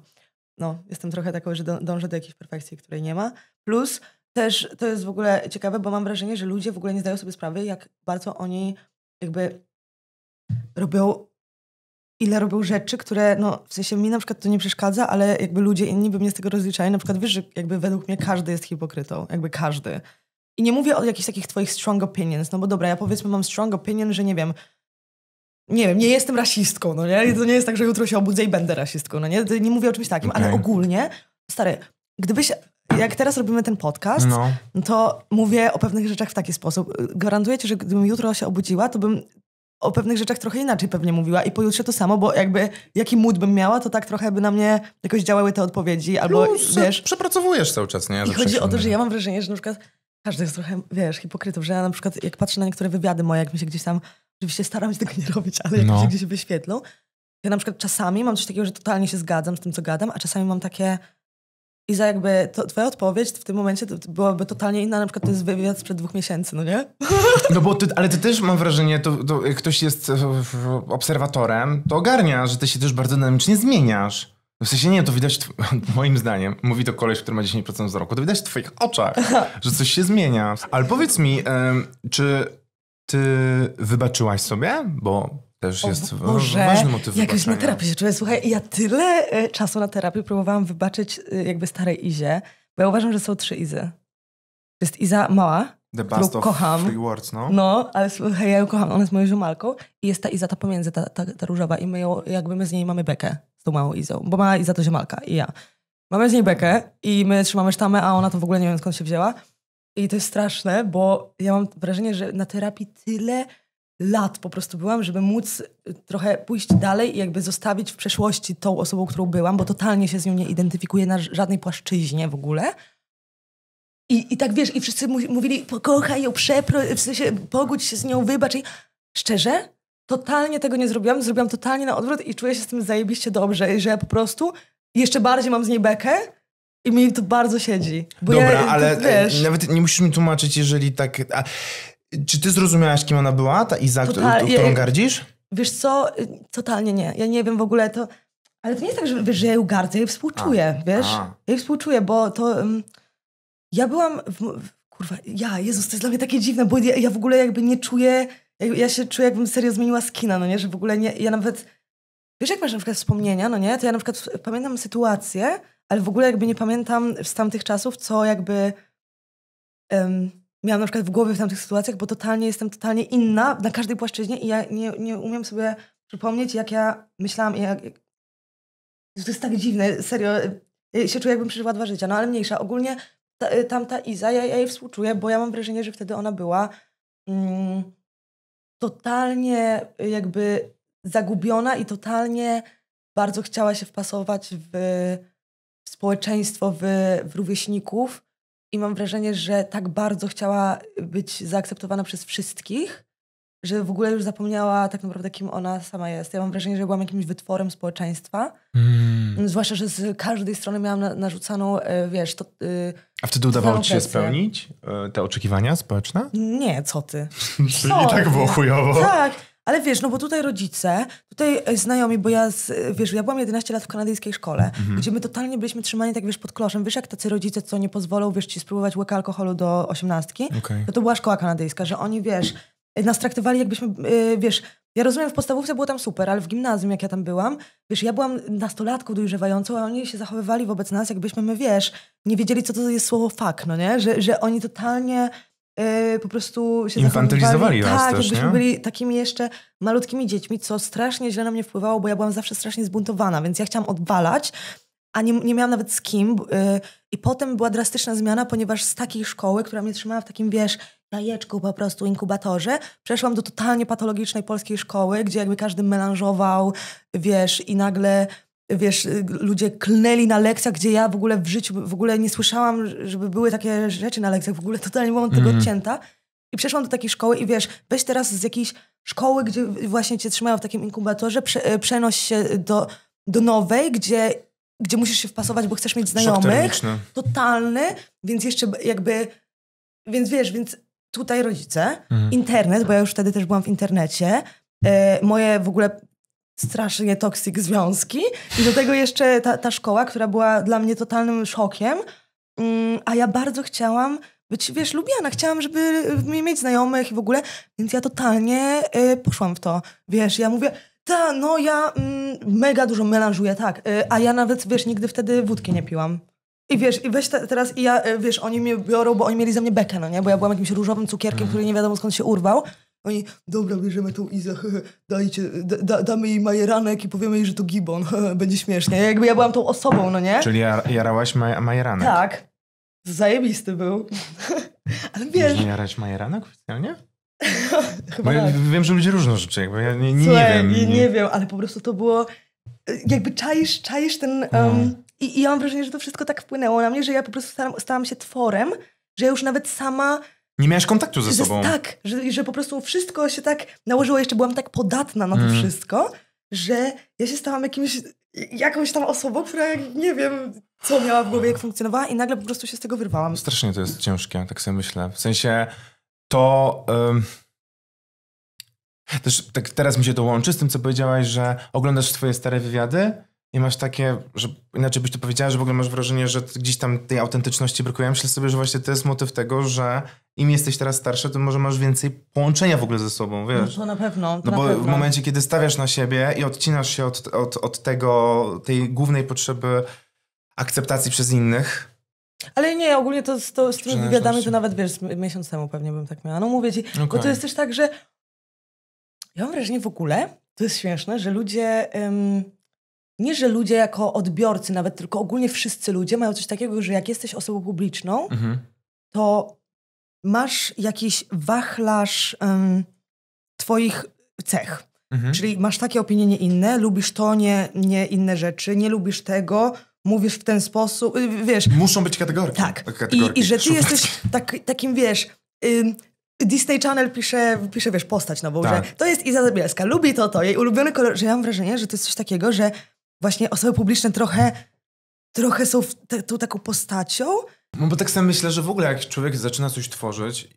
No, jestem trochę taką, że dążę do jakiejś perfekcji, której nie ma. Plus też to jest w ogóle ciekawe, bo mam wrażenie, że ludzie w ogóle nie zdają sobie sprawy, jak bardzo oni jakby robią ile robią rzeczy, które, no w sensie mi na przykład to nie przeszkadza, ale jakby ludzie inni by mnie z tego rozliczali. Na przykład wiesz, że jakby według mnie każdy jest hipokrytą, jakby każdy. I nie mówię o jakichś takich twoich strong opinions, no bo dobra, ja powiedzmy mam strong opinion, że nie wiem, nie wiem, nie jestem rasistką, no nie? To nie jest tak, że jutro się obudzę i będę rasistką, no nie? Nie mówię o czymś takim, okay. ale ogólnie, stary, gdybyś, jak teraz robimy ten podcast, no. to mówię o pewnych rzeczach w taki sposób. Gwarantuję ci, że gdybym jutro się obudziła, to bym o pewnych rzeczach trochę inaczej pewnie mówiła i pojutrze to samo, bo jakby jaki mód bym miała, to tak trochę by na mnie jakoś działały te odpowiedzi, albo wiesz... Przepracowujesz cały czas, nie? I chodzi o to, że ja mam wrażenie, że na przykład każdy jest trochę, wiesz, hipokrytów, że ja na przykład jak patrzę na niektóre wywiady moje, jak mi się gdzieś tam, oczywiście staram się tego nie robić, ale jak no. mi się gdzieś wyświetlą, ja na przykład czasami mam coś takiego, że totalnie się zgadzam z tym, co gadam, a czasami mam takie... I za jakby to, twoja odpowiedź w tym momencie to, to byłaby totalnie inna, na przykład to jest wywiad sprzed dwóch miesięcy, no nie? No bo ty, ale ty też mam wrażenie, to, to ktoś jest obserwatorem, to ogarnia, że ty się też bardzo dynamicznie zmieniasz w sensie nie, to widać, [LAUGHS] moim zdaniem, mówi to koleś, który ma 10% wzroku, to widać w twoich oczach, że coś się zmienia. Ale powiedz mi, czy ty wybaczyłaś sobie? Bo też o jest Boże, ważny motyw Jak już na terapii się czuję, słuchaj, ja tyle e, czasu na terapii próbowałam wybaczyć e, jakby starej Izie, bo ja uważam, że są trzy Izy. Jest Iza mała, The którą kocham. Free words, no. no, ale słuchaj, ja ją kocham, ona jest moją ziomalką i jest ta Iza ta pomiędzy, ta, ta, ta różowa i my ją, jakby my z niej mamy bekę tą małą Izą, bo mała Iza to ziemalka i ja. Mamy z niej bekę i my trzymamy sztamę, a ona to w ogóle nie wiem skąd się wzięła. I to jest straszne, bo ja mam wrażenie, że na terapii tyle lat po prostu byłam, żeby móc y, trochę pójść dalej i jakby zostawić w przeszłości tą osobą, którą byłam, bo totalnie się z nią nie identyfikuję na żadnej płaszczyźnie w ogóle. I, i tak wiesz, i wszyscy mówili, pokochaj ją, przepro, w sensie pogódź się z nią, wybacz. I szczerze, Totalnie tego nie zrobiłam, zrobiłam totalnie na odwrót i czuję się z tym zajebiście dobrze, że po prostu jeszcze bardziej mam z niej bekę i mi to bardzo siedzi. Dobra, ja, ale e, wiesz, nawet nie musisz mi tłumaczyć, jeżeli tak... A, czy ty zrozumiałaś, kim ona była, ta Iza, Total, którą gardzisz? Wiesz co, y, totalnie nie. Ja nie wiem w ogóle to... Ale to nie jest tak, że, wiesz, że ja ją gardzę, ja jej współczuję, a, wiesz? A. Ja jej współczuję, bo to... Um, ja byłam... W, w, kurwa, ja, Jezus, to jest dla mnie takie dziwne, bo ja, ja w ogóle jakby nie czuję ja się czuję, jakbym serio zmieniła skina, no nie? Że w ogóle nie... Ja nawet... Wiesz, jak masz na przykład wspomnienia, no nie? To ja na przykład pamiętam sytuację, ale w ogóle jakby nie pamiętam z tamtych czasów, co jakby... Um, miałam na przykład w głowie w tamtych sytuacjach, bo totalnie jestem totalnie inna na każdej płaszczyźnie i ja nie, nie umiem sobie przypomnieć, jak ja myślałam. Jak, jak... To jest tak dziwne, serio. Ja e, się czuję, jakbym przeżyła dwa życia, no ale mniejsza. Ogólnie ta, e, tamta Iza, ja, ja jej współczuję, bo ja mam wrażenie, że wtedy ona była mm, totalnie y, jakby zagubiona i totalnie bardzo chciała się wpasować w, w społeczeństwo, w, w rówieśników. I mam wrażenie, że tak bardzo chciała być zaakceptowana przez wszystkich, że w ogóle już zapomniała tak naprawdę, kim ona sama jest. Ja mam wrażenie, że byłam jakimś wytworem społeczeństwa. Mm. Zwłaszcza, że z każdej strony miałam na, narzucaną, e, wiesz, to. Y, A wtedy udawało ci się presję. spełnić e, te oczekiwania społeczne? Nie, co ty. [LAUGHS] Czyli co? tak było chujowo. Tak. Ale wiesz, no bo tutaj rodzice, tutaj e, znajomi, bo ja, z, wiesz, ja byłam 11 lat w kanadyjskiej szkole, mhm. gdzie my totalnie byliśmy trzymani tak, wiesz, pod kloszem. Wiesz, jak tacy rodzice, co nie pozwolą, wiesz, ci spróbować łyka alkoholu do osiemnastki, okay. to, to była szkoła kanadyjska, że oni, wiesz, nas traktowali jakbyśmy, yy, wiesz, ja rozumiem, w podstawówce było tam super, ale w gimnazjum, jak ja tam byłam, wiesz, ja byłam nastolatką dojrzewającą, a oni się zachowywali wobec nas, jakbyśmy my, wiesz, nie wiedzieli, co to jest słowo fak, no nie? Że, że oni totalnie yy, po prostu się Infantylizowali nas Tak, też, jakbyśmy nie? byli takimi jeszcze malutkimi dziećmi, co strasznie źle na mnie wpływało, bo ja byłam zawsze strasznie zbuntowana, więc ja chciałam odwalać, a nie, nie miałam nawet z kim. Yy, I potem była drastyczna zmiana, ponieważ z takiej szkoły, która mnie trzymała w takim, wiesz, jajeczku po prostu, inkubatorze, przeszłam do totalnie patologicznej polskiej szkoły, gdzie jakby każdy melanżował, wiesz, i nagle wiesz, ludzie klnęli na lekcjach, gdzie ja w ogóle w życiu w ogóle nie słyszałam, żeby były takie rzeczy na lekcjach, w ogóle totalnie byłam mm. tego mhm. odcięta. I przeszłam do takiej szkoły i wiesz, weź teraz z jakiejś szkoły, gdzie właśnie cię trzymają w takim inkubatorze, prze, przenoś się do, do nowej, gdzie, gdzie musisz się wpasować, bo chcesz mieć znajomych. Totalny, więc jeszcze jakby, więc wiesz, więc tutaj rodzice, mhm. internet, bo ja już wtedy też byłam w internecie, e, moje w ogóle strasznie toksyk związki i do tego jeszcze ta, ta szkoła, która była dla mnie totalnym szokiem, mm, a ja bardzo chciałam być, wiesz, lubiana. Chciałam, żeby mieć znajomych i w ogóle, więc ja totalnie y, poszłam w to. Wiesz, ja mówię, ta, no ja mm, mega dużo melanżuję, tak, y, a ja nawet, wiesz, nigdy wtedy wódki nie piłam. I wiesz, i weź te, teraz, i ja, e, wiesz, oni mnie biorą, bo oni mieli ze mnie bekę, no nie? Bo ja byłam jakimś różowym cukierkiem, mm. który nie wiadomo skąd się urwał. Oni, dobra, bierzemy tą Izę, dajcie, da, damy jej majeranek i powiemy jej, że to gibon, będzie śmiesznie. Jakby ja byłam tą osobą, no nie? Czyli jar jarałaś maj majeranek. Tak. Zajebisty był. [LAUGHS] Ale wiesz... Można jarać majeranek oficjalnie? [LAUGHS] Chyba tak. Wiem, że ludzie różne rzeczy, jakby ja nie, nie, Słuchaj, nie wiem. Nie, nie, wiem, ale po prostu to było... E, jakby czaisz, czaisz ten... Um, i, I, ja mam wrażenie, że to wszystko tak wpłynęło na mnie, że ja po prostu stałam, stałam się tworem, że ja już nawet sama. Nie miałeś kontaktu ze sobą. Że, tak, że, że po prostu wszystko się tak nałożyło, jeszcze byłam tak podatna na to mm. wszystko, że ja się stałam jakimś, jakąś tam osobą, która nie wiem, co miała w głowie, jak funkcjonowała, i nagle po prostu się z tego wyrwałam. Strasznie to jest ciężkie, tak sobie myślę. W sensie to. Um... Też tak teraz mi się to łączy z tym, co powiedziałaś, że oglądasz swoje stare wywiady i masz takie, że inaczej byś to powiedziała, że w ogóle masz wrażenie, że gdzieś tam tej autentyczności brakuje. Myślę sobie, że właśnie to jest motyw tego, że im jesteś teraz starszy, to może masz więcej połączenia w ogóle ze sobą, no wiesz? No to na pewno. To no bo pewno. w momencie, kiedy stawiasz na siebie i odcinasz się od, od, od tego, tej głównej potrzeby akceptacji przez innych, ale nie, ogólnie to, to z którym wywiadami to nawet, wiesz, miesiąc temu pewnie bym tak miała. No mówię ci, okay. bo to jest też tak, że ja mam wrażenie w ogóle, to jest śmieszne, że ludzie ym, nie, że ludzie jako odbiorcy nawet, tylko ogólnie wszyscy ludzie mają coś takiego, że jak jesteś osobą publiczną, mhm. to masz jakiś wachlarz um, twoich cech. Mhm. Czyli masz takie opinie, nie inne, lubisz to, nie, nie inne rzeczy, nie lubisz tego, mówisz w ten sposób, y, wiesz... Muszą być kategorie. Tak. Kategorki. I, I że ty jesteś tak, takim, wiesz... Ym, Disney Channel pisze, pisze wiesz, postać nową, tak. że to jest Iza Zabielska, lubi to, to, jej ulubiony kolor, że ja mam wrażenie, że to jest coś takiego, że właśnie osoby publiczne trochę, trochę są te, tą taką postacią. No bo tak sobie myślę, że w ogóle jak człowiek zaczyna coś tworzyć,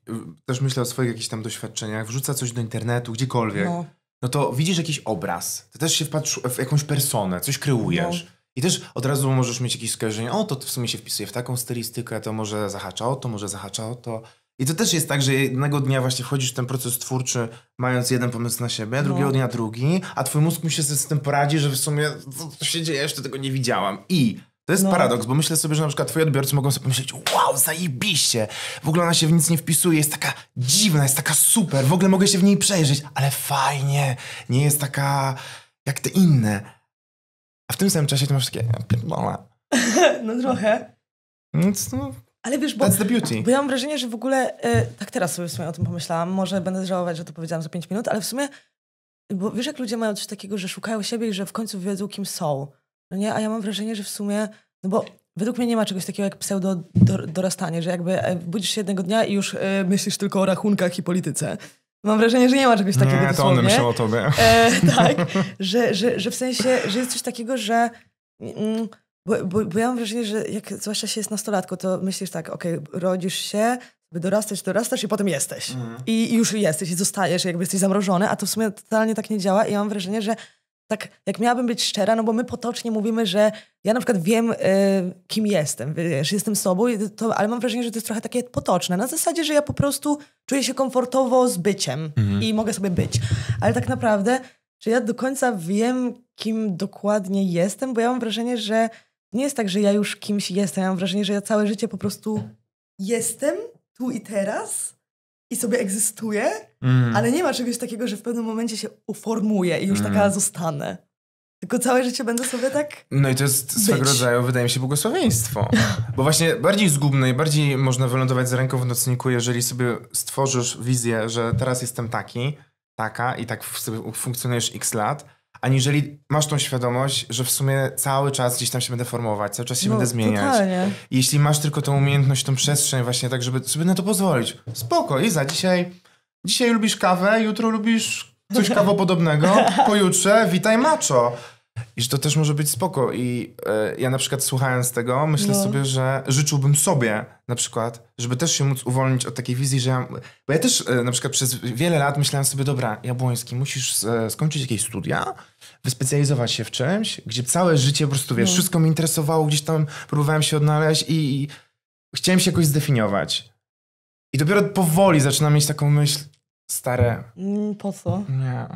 też myślę o swoich jakichś tam doświadczeniach, wrzuca coś do internetu, gdziekolwiek, no, no to widzisz jakiś obraz, ty też się wpatrz w jakąś personę, coś kreujesz. No. I też od razu możesz mieć jakieś skojarzenie, o to w sumie się wpisuje w taką stylistykę, to może zahacza o to, może zahacza o to. I to też jest tak, że jednego dnia właśnie wchodzisz w ten proces twórczy, mając jeden pomysł na siebie, drugiego no. dnia drugi, a twój mózg mi się z tym poradzi, że w sumie co się dzieje, jeszcze tego nie widziałam. I to jest no. paradoks, bo myślę sobie, że na przykład twoi odbiorcy mogą sobie pomyśleć, wow, zajebiście, w ogóle ona się w nic nie wpisuje, jest taka dziwna, jest taka super, w ogóle mogę się w niej przejrzeć, ale fajnie, nie jest taka jak te inne. A w tym samym czasie ty masz takie, pierdolę. [LAUGHS] no trochę. Więc no, ale wiesz, bo, That's the beauty. bo ja mam wrażenie, że w ogóle, e, tak teraz sobie w sumie o tym pomyślałam, może będę żałować, że to powiedziałam za pięć minut, ale w sumie, bo wiesz, jak ludzie mają coś takiego, że szukają siebie i że w końcu wiedzą, kim są. No nie, a ja mam wrażenie, że w sumie, no bo według mnie nie ma czegoś takiego jak pseudo dorastanie, że jakby e, budzisz się jednego dnia i już y, myślisz tylko o rachunkach i polityce. Mam wrażenie, że nie ma czegoś takiego nie, to one myślą o tobie. E, tak, [LAUGHS] że, że, że w sensie, że jest coś takiego, że... Mm, bo, bo, bo, ja mam wrażenie, że jak zwłaszcza się jest nastolatko, to myślisz tak, okej, okay, rodzisz się, by dorastać, dorastasz i potem jesteś. Mhm. I, I, już jesteś i zostajesz, jakby jesteś zamrożony, a to w sumie totalnie tak nie działa i ja mam wrażenie, że tak, jak miałabym być szczera, no bo my potocznie mówimy, że ja na przykład wiem, y, kim jestem, wiesz, jestem sobą, to, ale mam wrażenie, że to jest trochę takie potoczne. Na zasadzie, że ja po prostu czuję się komfortowo z byciem mhm. i mogę sobie być. Ale tak naprawdę, czy ja do końca wiem, kim dokładnie jestem, bo ja mam wrażenie, że nie jest tak, że ja już kimś jestem. Ja mam wrażenie, że ja całe życie po prostu jestem tu i teraz i sobie egzystuję, mm. ale nie ma czegoś takiego, że w pewnym momencie się uformuję i już mm. taka zostanę. Tylko całe życie będę sobie tak. No i to jest być. swego rodzaju, wydaje mi się, błogosławieństwo. Bo właśnie bardziej zgubne i bardziej można wylądować z ręką w nocniku, jeżeli sobie stworzysz wizję, że teraz jestem taki, taka i tak sobie funkcjonujesz x lat, aniżeli masz tą świadomość, że w sumie cały czas gdzieś tam się będę formować, cały czas się no, będę zmieniać. I jeśli masz tylko tą umiejętność, tą przestrzeń właśnie tak, żeby sobie na to pozwolić. Spoko, za dzisiaj, dzisiaj lubisz kawę, jutro lubisz coś [LAUGHS] kawopodobnego, pojutrze witaj maczo. I że to też może być spoko. I y, ja na przykład słuchając tego, myślę no. sobie, że życzyłbym sobie na przykład, żeby też się móc uwolnić od takiej wizji, że ja... Bo ja też y, na przykład przez wiele lat myślałem sobie, dobra, Jabłoński, musisz y, skończyć jakieś studia, wyspecjalizować się w czymś, gdzie całe życie po prostu, wiesz, no. wszystko mi interesowało, gdzieś tam próbowałem się odnaleźć i, i chciałem się jakoś zdefiniować. I dopiero powoli zaczynam mieć taką myśl, stare... Mm, po co? Nie...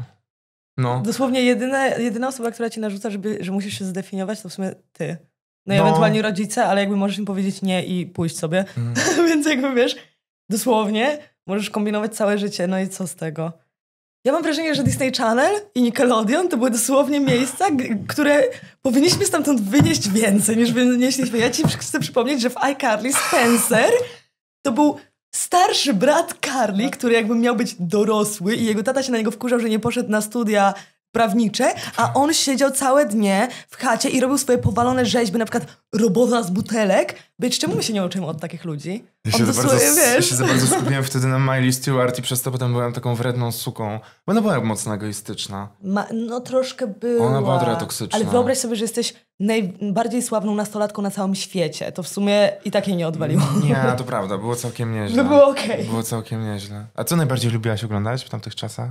No. Dosłownie jedyne, jedyna osoba, która ci narzuca, żeby, że musisz się zdefiniować, to w sumie ty. No i no. ewentualnie rodzice, ale jakby możesz im powiedzieć nie i pójść sobie. Mm. [LAUGHS] Więc jakby wiesz, dosłownie możesz kombinować całe życie, no i co z tego? Ja mam wrażenie, że Disney Channel i Nickelodeon to były dosłownie miejsca, które powinniśmy stamtąd wynieść więcej niż wynieśliśmy. Ja ci chcę przypomnieć, że w iCarly Spencer to był starszy brat Carly, tak. który jakby miał być dorosły i jego tata się na niego wkurzał, że nie poszedł na studia prawnicze, a on siedział całe dnie w chacie i robił swoje powalone rzeźby, na przykład robota z butelek. Być czemu my się nie uczymy od takich ludzi? Ja się, bardzo, swoje, wiesz. ja się za bardzo skupiłem wtedy na Miley Stewart i przez to potem byłem taką wredną suką. Bo ona była mocno egoistyczna. Ma, no troszkę była. Ona była trochę toksyczna. Ale wyobraź sobie, że jesteś najbardziej sławną nastolatką na całym świecie. To w sumie i tak jej nie odwaliło. Nie, to prawda. Było całkiem nieźle. No było okej. Okay. Było całkiem nieźle. A co najbardziej lubiłaś oglądać w tamtych czasach?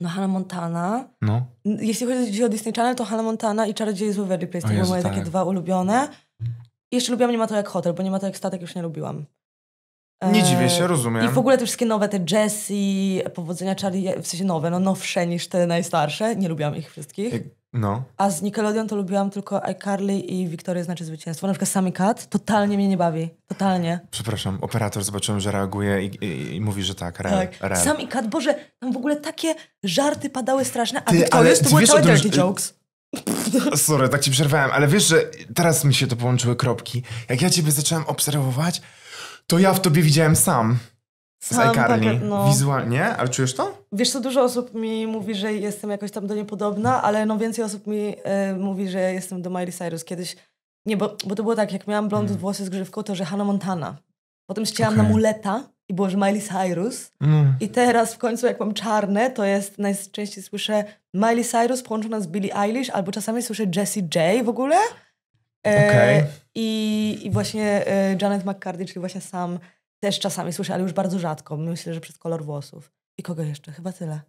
No Hannah Montana. No. Jeśli chodzi o Disney Channel, to Hannah Montana i Czarodziej z Waverly Place. To były moje tak. takie dwa ulubione. jeszcze lubiłam Nie ma to jak hotel, bo Nie ma to jak statek już nie lubiłam. Nie e, dziwię się, rozumiem. I w ogóle te wszystkie nowe, te Jessie, Powodzenia Charlie, w sensie nowe, no nowsze niż te najstarsze. Nie lubiłam ich wszystkich. E, no. A z Nickelodeon to lubiłam tylko iCarly i Wiktoria znaczy zwycięstwo. Na przykład Sammy Cat totalnie mnie nie bawi. Totalnie. Przepraszam, operator zobaczyłem, że reaguje i, i, i mówi, że tak, re. Tak. Sammy Cat, Boże, tam w ogóle takie żarty padały straszne, a Ty, to były całe dirty jokes. [LAUGHS] Sorry, tak ci przerwałem, ale wiesz, że teraz mi się to połączyły kropki. Jak ja ciebie zacząłem obserwować, to ja w tobie widziałem sam z iCarly. Tak, no. Wizualnie? Ale czujesz to? Wiesz co, dużo osób mi mówi, że jestem jakoś tam do niej podobna, ale no więcej osób mi y, mówi, że jestem do Miley Cyrus. Kiedyś, nie, bo, bo to było tak, jak miałam blond mm. włosy z grzywką, to że Hannah Montana. Potem ścięłam okay. na muleta i było, że Miley Cyrus. Mm. I teraz w końcu, jak mam czarne, to jest najczęściej słyszę Miley Cyrus połączona z Billie Eilish, albo czasami słyszę Jessie J w ogóle. E, okay. i, I właśnie e, Janet McCarthy, czyli właśnie sam też czasami słyszę, ale już bardzo rzadko. Myślę, że przez kolor włosów. I kogo jeszcze? Chyba tyle.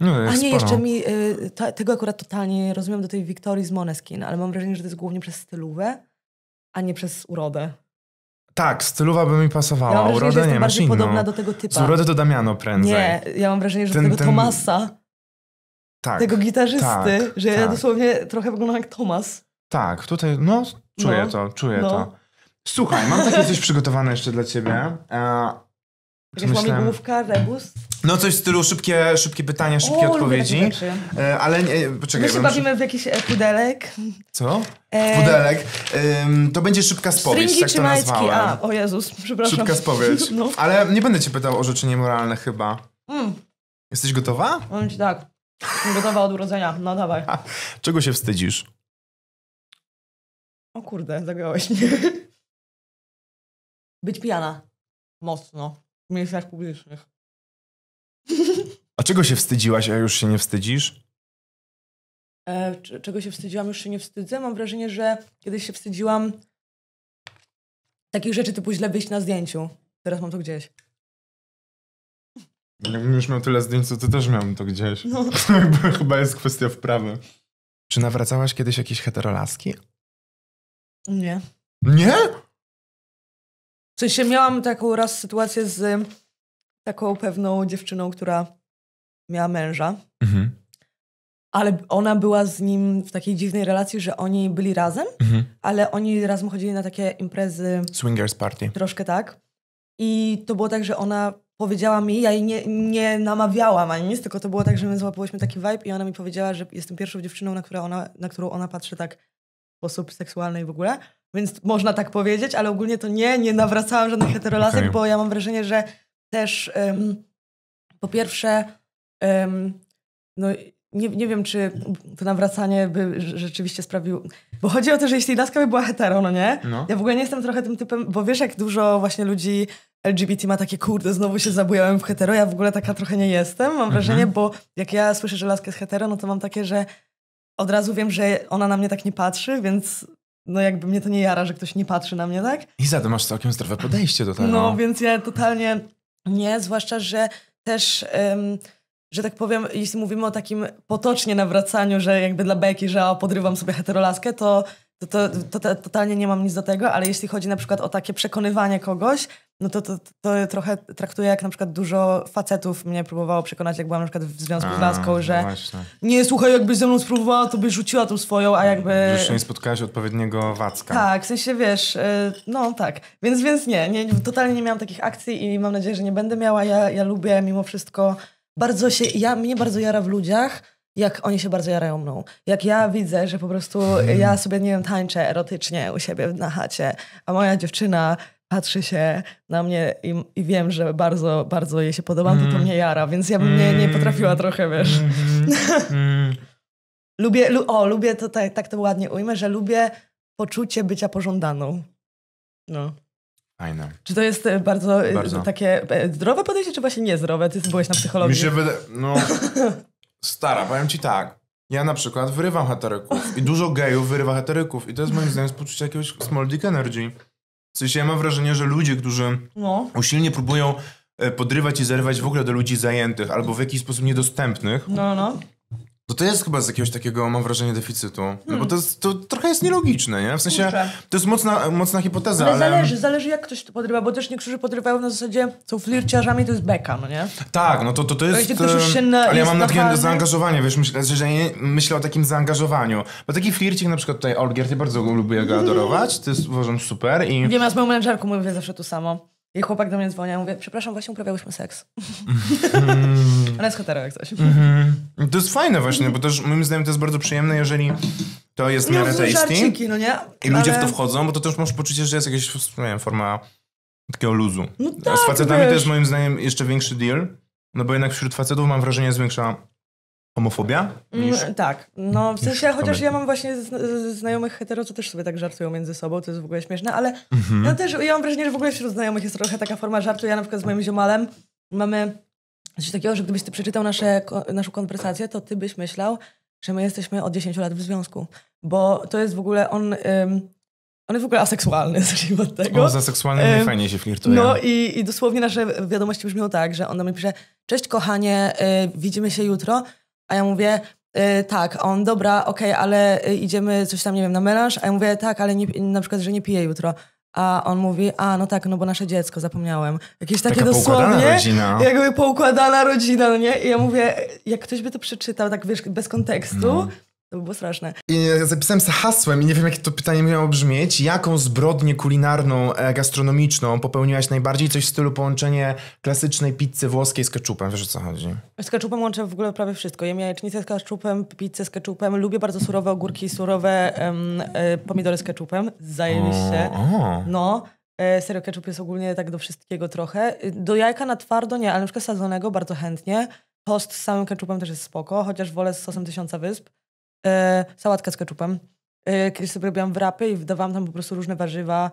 No, A nie, sporo. jeszcze mi, y, to, tego akurat totalnie rozumiem do tej Wiktorii z Moneskin, ale mam wrażenie, że to jest głównie przez stylówę, a nie przez urodę. Tak, stylowa by mi pasowała. Ja mam wrażenie, urodę, że jestem nie, bardziej inną. podobna do tego typu. Z urody to Damiano prędzej. Nie, ja mam wrażenie, że ten, tego ten... Tomasa, tak, tego gitarzysty, tak, że tak. ja dosłownie trochę wyglądam jak Tomas. Tak, tutaj, no czuję no, to, czuję no. to. Słuchaj, mam takie coś przygotowane jeszcze dla ciebie. E, Jakaś myślałem... łamigłówka, rebus? No coś w stylu szybkie, szybkie pytania, szybkie o, odpowiedzi. E, ale nie, e, poczekaj. My się bawimy muszę... w jakiś e, pudelek. Co? E... Pudelek. to będzie szybka spowiedź, Stringi tak to majtki? nazwałem. A, o Jezus, przepraszam. Szybka spowiedź. [LAUGHS] No. Ale nie będę cię pytał o rzeczy niemoralne chyba. Mm. Jesteś gotowa? Mm, tak. Gotowa od urodzenia. No dawaj. A, [LAUGHS] czego się wstydzisz? O kurde, zagrałeś mnie. [LAUGHS] Być pijana. Mocno. W miejscach publicznych. A czego się wstydziłaś, a już się nie wstydzisz? E, czego się wstydziłam, już się nie wstydzę. Mam wrażenie, że kiedyś się wstydziłam takich rzeczy typu źle wyjść na zdjęciu. Teraz mam to gdzieś. Jakbym już miał tyle zdjęć, to ty też miałem to gdzieś. No. [LAUGHS] Chyba jest kwestia wprawy. Czy nawracałaś kiedyś jakieś heterolaski? Nie. Nie? W sensie miałam taką raz sytuację z taką pewną dziewczyną, która miała męża. Mhm. Ale ona była z nim w takiej dziwnej relacji, że oni byli razem, mhm. ale oni razem chodzili na takie imprezy. Swingers party. Troszkę tak. I to było tak, że ona powiedziała mi, ja jej nie, nie namawiałam ani nic, tylko to było tak, że my złapałyśmy taki vibe i ona mi powiedziała, że jestem pierwszą dziewczyną, na, która ona, na którą ona patrzy tak w sposób seksualny i w ogóle. Więc można tak powiedzieć, ale ogólnie to nie, nie nawracałam żadnych heterolasek, okay. bo ja mam wrażenie, że też um, po pierwsze, um, no nie, nie wiem, czy to nawracanie by rzeczywiście sprawiło. Bo chodzi o to, że jeśli laska by była hetero, no nie? No. Ja w ogóle nie jestem trochę tym typem, bo wiesz, jak dużo właśnie ludzi LGBT ma takie, kurde, znowu się zabujałem w hetero. Ja w ogóle taka trochę nie jestem, mam mhm. wrażenie, bo jak ja słyszę, że laska jest hetero, no to mam takie, że od razu wiem, że ona na mnie tak nie patrzy, więc no jakby mnie to nie jara, że ktoś nie patrzy na mnie, tak? I za to masz całkiem zdrowe podejście do tego. No, więc ja totalnie nie, zwłaszcza, że też... Um, że tak powiem, jeśli mówimy o takim potocznie nawracaniu, że jakby dla beki, że o, podrywam sobie heterolaskę, to to, to, to, to, totalnie nie mam nic do tego, ale jeśli chodzi na przykład o takie przekonywanie kogoś, no to, to, to trochę traktuję jak na przykład dużo facetów mnie próbowało przekonać, jak byłam na przykład w związku a, z laską, no że właśnie. nie, słuchaj, jakbyś ze mną spróbowała, to byś rzuciła tą swoją, a jakby... Już nie spotkałaś odpowiedniego wacka. Tak, w sensie, wiesz, y, no tak. Więc, więc nie, nie, totalnie nie miałam takich akcji i mam nadzieję, że nie będę miała. Ja, ja lubię mimo wszystko, bardzo się, ja, mnie bardzo jara w ludziach, jak oni się bardzo jarają mną. Jak ja widzę, że po prostu hmm. ja sobie, nie wiem, tańczę erotycznie u siebie na chacie, a moja dziewczyna patrzy się na mnie i, i wiem, że bardzo, bardzo jej się podobam, mm. to to hmm. mnie jara, więc ja bym nie, nie potrafiła hmm. trochę, wiesz. Mm. [LAUGHS] lubię, lu, o, lubię, to tak, tak to ładnie ujmę, że lubię poczucie bycia pożądaną. No. Fajne. Czy to jest e, bardzo, e, bardzo. takie e, zdrowe podejście, czy właśnie niezdrowe? Ty byłeś na psychologii. Mi się wyda- no... [LAUGHS] Stara, powiem ci tak. Ja na przykład wyrywam heteryków i dużo gejów wyrywa heteryków i to jest moim zdaniem poczucie jakiegoś small dick energy. W sensie ja mam wrażenie, że ludzie, którzy no. usilnie próbują e, podrywać i zerwać w ogóle do ludzi zajętych albo w jakiś sposób niedostępnych, no, no. To no to jest chyba z jakiegoś takiego, mam wrażenie, deficytu. No hmm. bo to, jest, to trochę jest nielogiczne, nie? W sensie, Kurczę. to jest mocna, mocna hipoteza, ale, ale... zależy, zależy jak ktoś to podrywa, bo też niektórzy podrywają na zasadzie, są flirciarzami, to jest beka, no nie? Tak, no to, to, to jest... To już się na, ale ja mam na takie zaangażowanie, wiesz, myślę, że nie, myślę o takim zaangażowaniu. Bo taki flircik, na przykład tutaj Olgier, ty bardzo lubię go [LAUGHS] adorować, to jest, uważam, super i... Wiem, ja z moją menedżerką mówię zawsze to samo. I chłopak do mnie dzwoni, ja mówię, przepraszam, właśnie uprawiałyśmy seks. Mm. [LAUGHS] Ale jest hetero jak coś. Mm -hmm. To jest fajne właśnie, bo też moim zdaniem to jest bardzo przyjemne, jeżeli to jest no, tasty. No nie? I ludzie Ale... w to wchodzą, bo to też masz poczucie, że jest jakaś nie wiem, forma takiego luzu. No tak, A z facetami wiesz. to jest moim zdaniem jeszcze większy deal, no bo jednak wśród facetów mam wrażenie jest większa Homofobia? Mm, tak. No w sensie, chociaż ja mam właśnie znajomych hetero, co też sobie tak żartują między sobą, to jest w ogóle śmieszne, ale mm no też ja mam wrażenie, że w ogóle wśród znajomych jest trochę taka forma żartu. Ja na przykład z moim ziomalem mamy coś takiego, że gdybyś ty przeczytał nasze, naszą konwersację, to ty byś myślał, że my jesteśmy od 10 lat w związku. Bo to jest w ogóle on... on jest w ogóle aseksualny, [LAUGHS] zacznijmy od tego. O, za seksualnym um, fajnie się flirtuje. No i, i dosłownie nasze wiadomości brzmią tak, że on mnie pisze Cześć kochanie, y, widzimy się jutro. A ja mówię, y, tak, on, dobra, okej, okay, ale y, idziemy coś tam, nie wiem, na melanż? A ja mówię, tak, ale nie, na przykład, że nie piję jutro. A on mówi, a no tak, no bo nasze dziecko, zapomniałem. Jakieś takie Taka dosłownie. Rodzina. Jakby poukładana rodzina, no nie? I ja mówię, jak ktoś by to przeczytał, tak wiesz, bez kontekstu, no. To by było straszne. I e, zapisałem sobie hasłem i nie wiem, jakie to pytanie miało brzmieć. Jaką zbrodnię kulinarną, e, gastronomiczną popełniłaś najbardziej? Coś w stylu połączenie klasycznej pizzy włoskiej z ketchupem. Wiesz o co chodzi? Z ketchupem łączę w ogóle prawie wszystko. Jem jajecznicę z ketchupem, pizzę z ketchupem. Lubię bardzo surowe ogórki, surowe e, pomidory z ketchupem. Zajebiście. się. No. E, serio, ketchup jest ogólnie tak do wszystkiego trochę. Do jajka na twardo nie, ale na przykład sadzonego bardzo chętnie. Post z samym ketchupem też jest spoko, chociaż wolę z sosem tysiąca wysp. E, sałatkę z keczupem. E, kiedyś sobie robiłam wrapy i dawałam tam po prostu różne warzywa,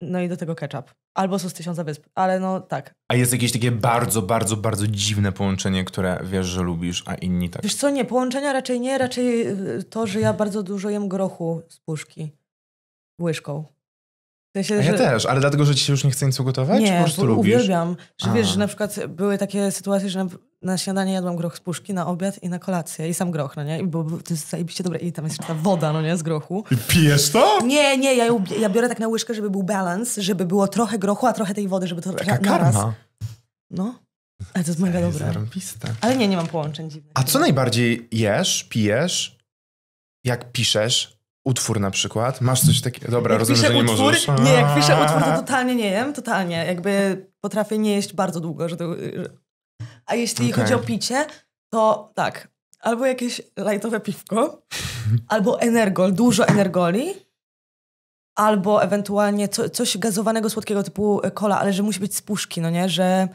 no i do tego ketchup. Albo sos tysiąca wysp, ale no tak. A jest jakieś takie bardzo, bardzo, bardzo dziwne połączenie, które wiesz, że lubisz, a inni tak? Wiesz co, nie, połączenia raczej nie, raczej y, to, że ja bardzo dużo jem grochu z puszki łyżką sensie, ja też, ale dlatego, że ci się już nie chce nic ugotować? Nie, czy po prostu lubisz? uwielbiam. Że wiesz, że na przykład były takie sytuacje, że na, na, śniadanie jadłam groch z puszki, na obiad i na kolację. I sam groch, no nie? Bo, bo to jest zajebiście dobre. I tam jest ta woda, no nie? Z grochu. I pijesz to? Nie, nie, ja, ja biorę tak na łyżkę, żeby był balans, żeby było trochę grochu, a trochę tej wody, żeby to Taka Karma. No. Ale to jest mega dobre. Zarąbiste. Ale nie, nie mam połączeń dziwnych. A co najbardziej jesz, pijesz, jak piszesz? utwór na przykład? Masz coś takiego? Dobra, jak rozumiem, że nie utwór, możesz. Nie, jak piszę utwór, to totalnie nie jem, totalnie. Jakby potrafię nie jeść bardzo długo. Że to, A jeśli okay. chodzi o picie, to tak, albo jakieś lajtowe piwko, [LAUGHS] albo energol, dużo energoli, albo ewentualnie co, coś gazowanego, słodkiego typu cola, ale że musi być z puszki, no nie? Że...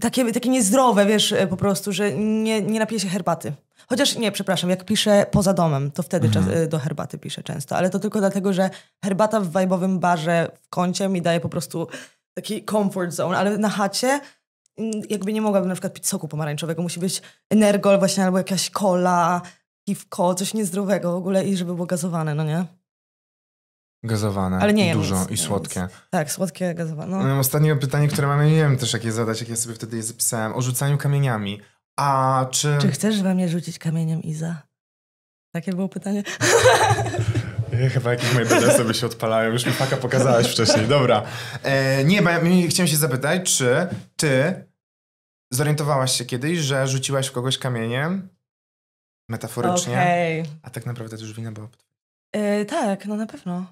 takie, takie niezdrowe, wiesz, po prostu, że nie, nie napije się herbaty. Chociaż nie, przepraszam, jak piszę poza domem, to wtedy mhm. czas, y, do herbaty piszę często, ale to tylko dlatego, że herbata w wajbowym barze w kącie mi daje po prostu taki comfort zone, ale na chacie mm, jakby nie mogłabym na przykład pić soku pomarańczowego, musi być energol właśnie albo jakaś cola, piwko, coś niezdrowego w ogóle i żeby było gazowane, no nie? Gazowane, Ale nie dużo nic, i słodkie. Nic. Tak, słodkie, gazowane. No. no ostatnie pytanie, które mamy, nie wiem też jakie zadać, jakie ja sobie wtedy je zapisałem, o rzucaniu kamieniami. A czy... Czy chcesz we mnie rzucić kamieniem, Iza? Takie było pytanie. [LAUGHS] Ja chyba jakieś moje bds sobie się odpalają. Już mi faka pokazałaś wcześniej. Dobra. E, nie, bo ja chciałem się zapytać, czy ty zorientowałaś się kiedyś, że rzuciłaś w kogoś kamieniem? Metaforycznie. Okay. A tak naprawdę to już wina była. Yy, tak, no na pewno.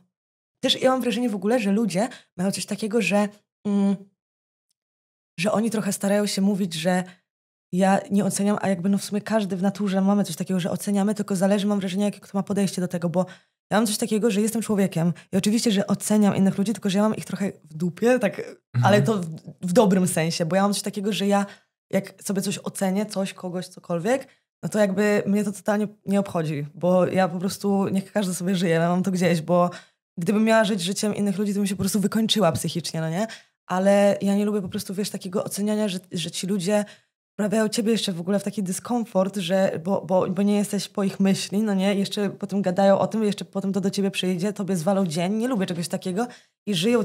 Też ja mam wrażenie w ogóle, że ludzie mają coś takiego, że, mm, że oni trochę starają się mówić, że ja nie oceniam, a jakby no w sumie każdy w naturze mamy coś takiego, że oceniamy, tylko zależy, mam wrażenie, jakie kto ma podejście do tego, bo ja mam coś takiego, że jestem człowiekiem i oczywiście, że oceniam innych ludzi, tylko że ja mam ich trochę w dupie, tak, mhm. ale to w, w, dobrym sensie, bo ja mam coś takiego, że ja jak sobie coś ocenię, coś, kogoś, cokolwiek, no to jakby mnie to totalnie nie obchodzi, bo ja po prostu, niech każdy sobie żyje, ja mam to gdzieś, bo gdybym miała żyć życiem innych ludzi, to bym się po prostu wykończyła psychicznie, no nie? Ale ja nie lubię po prostu, wiesz, takiego oceniania, że, że ci ludzie wprawiają ciebie jeszcze w ogóle w taki dyskomfort, że, bo, bo, bo nie jesteś po ich myśli, no nie, jeszcze potem gadają o tym, jeszcze potem to do ciebie przyjdzie, tobie zwalą dzień, nie lubię czegoś takiego i żyją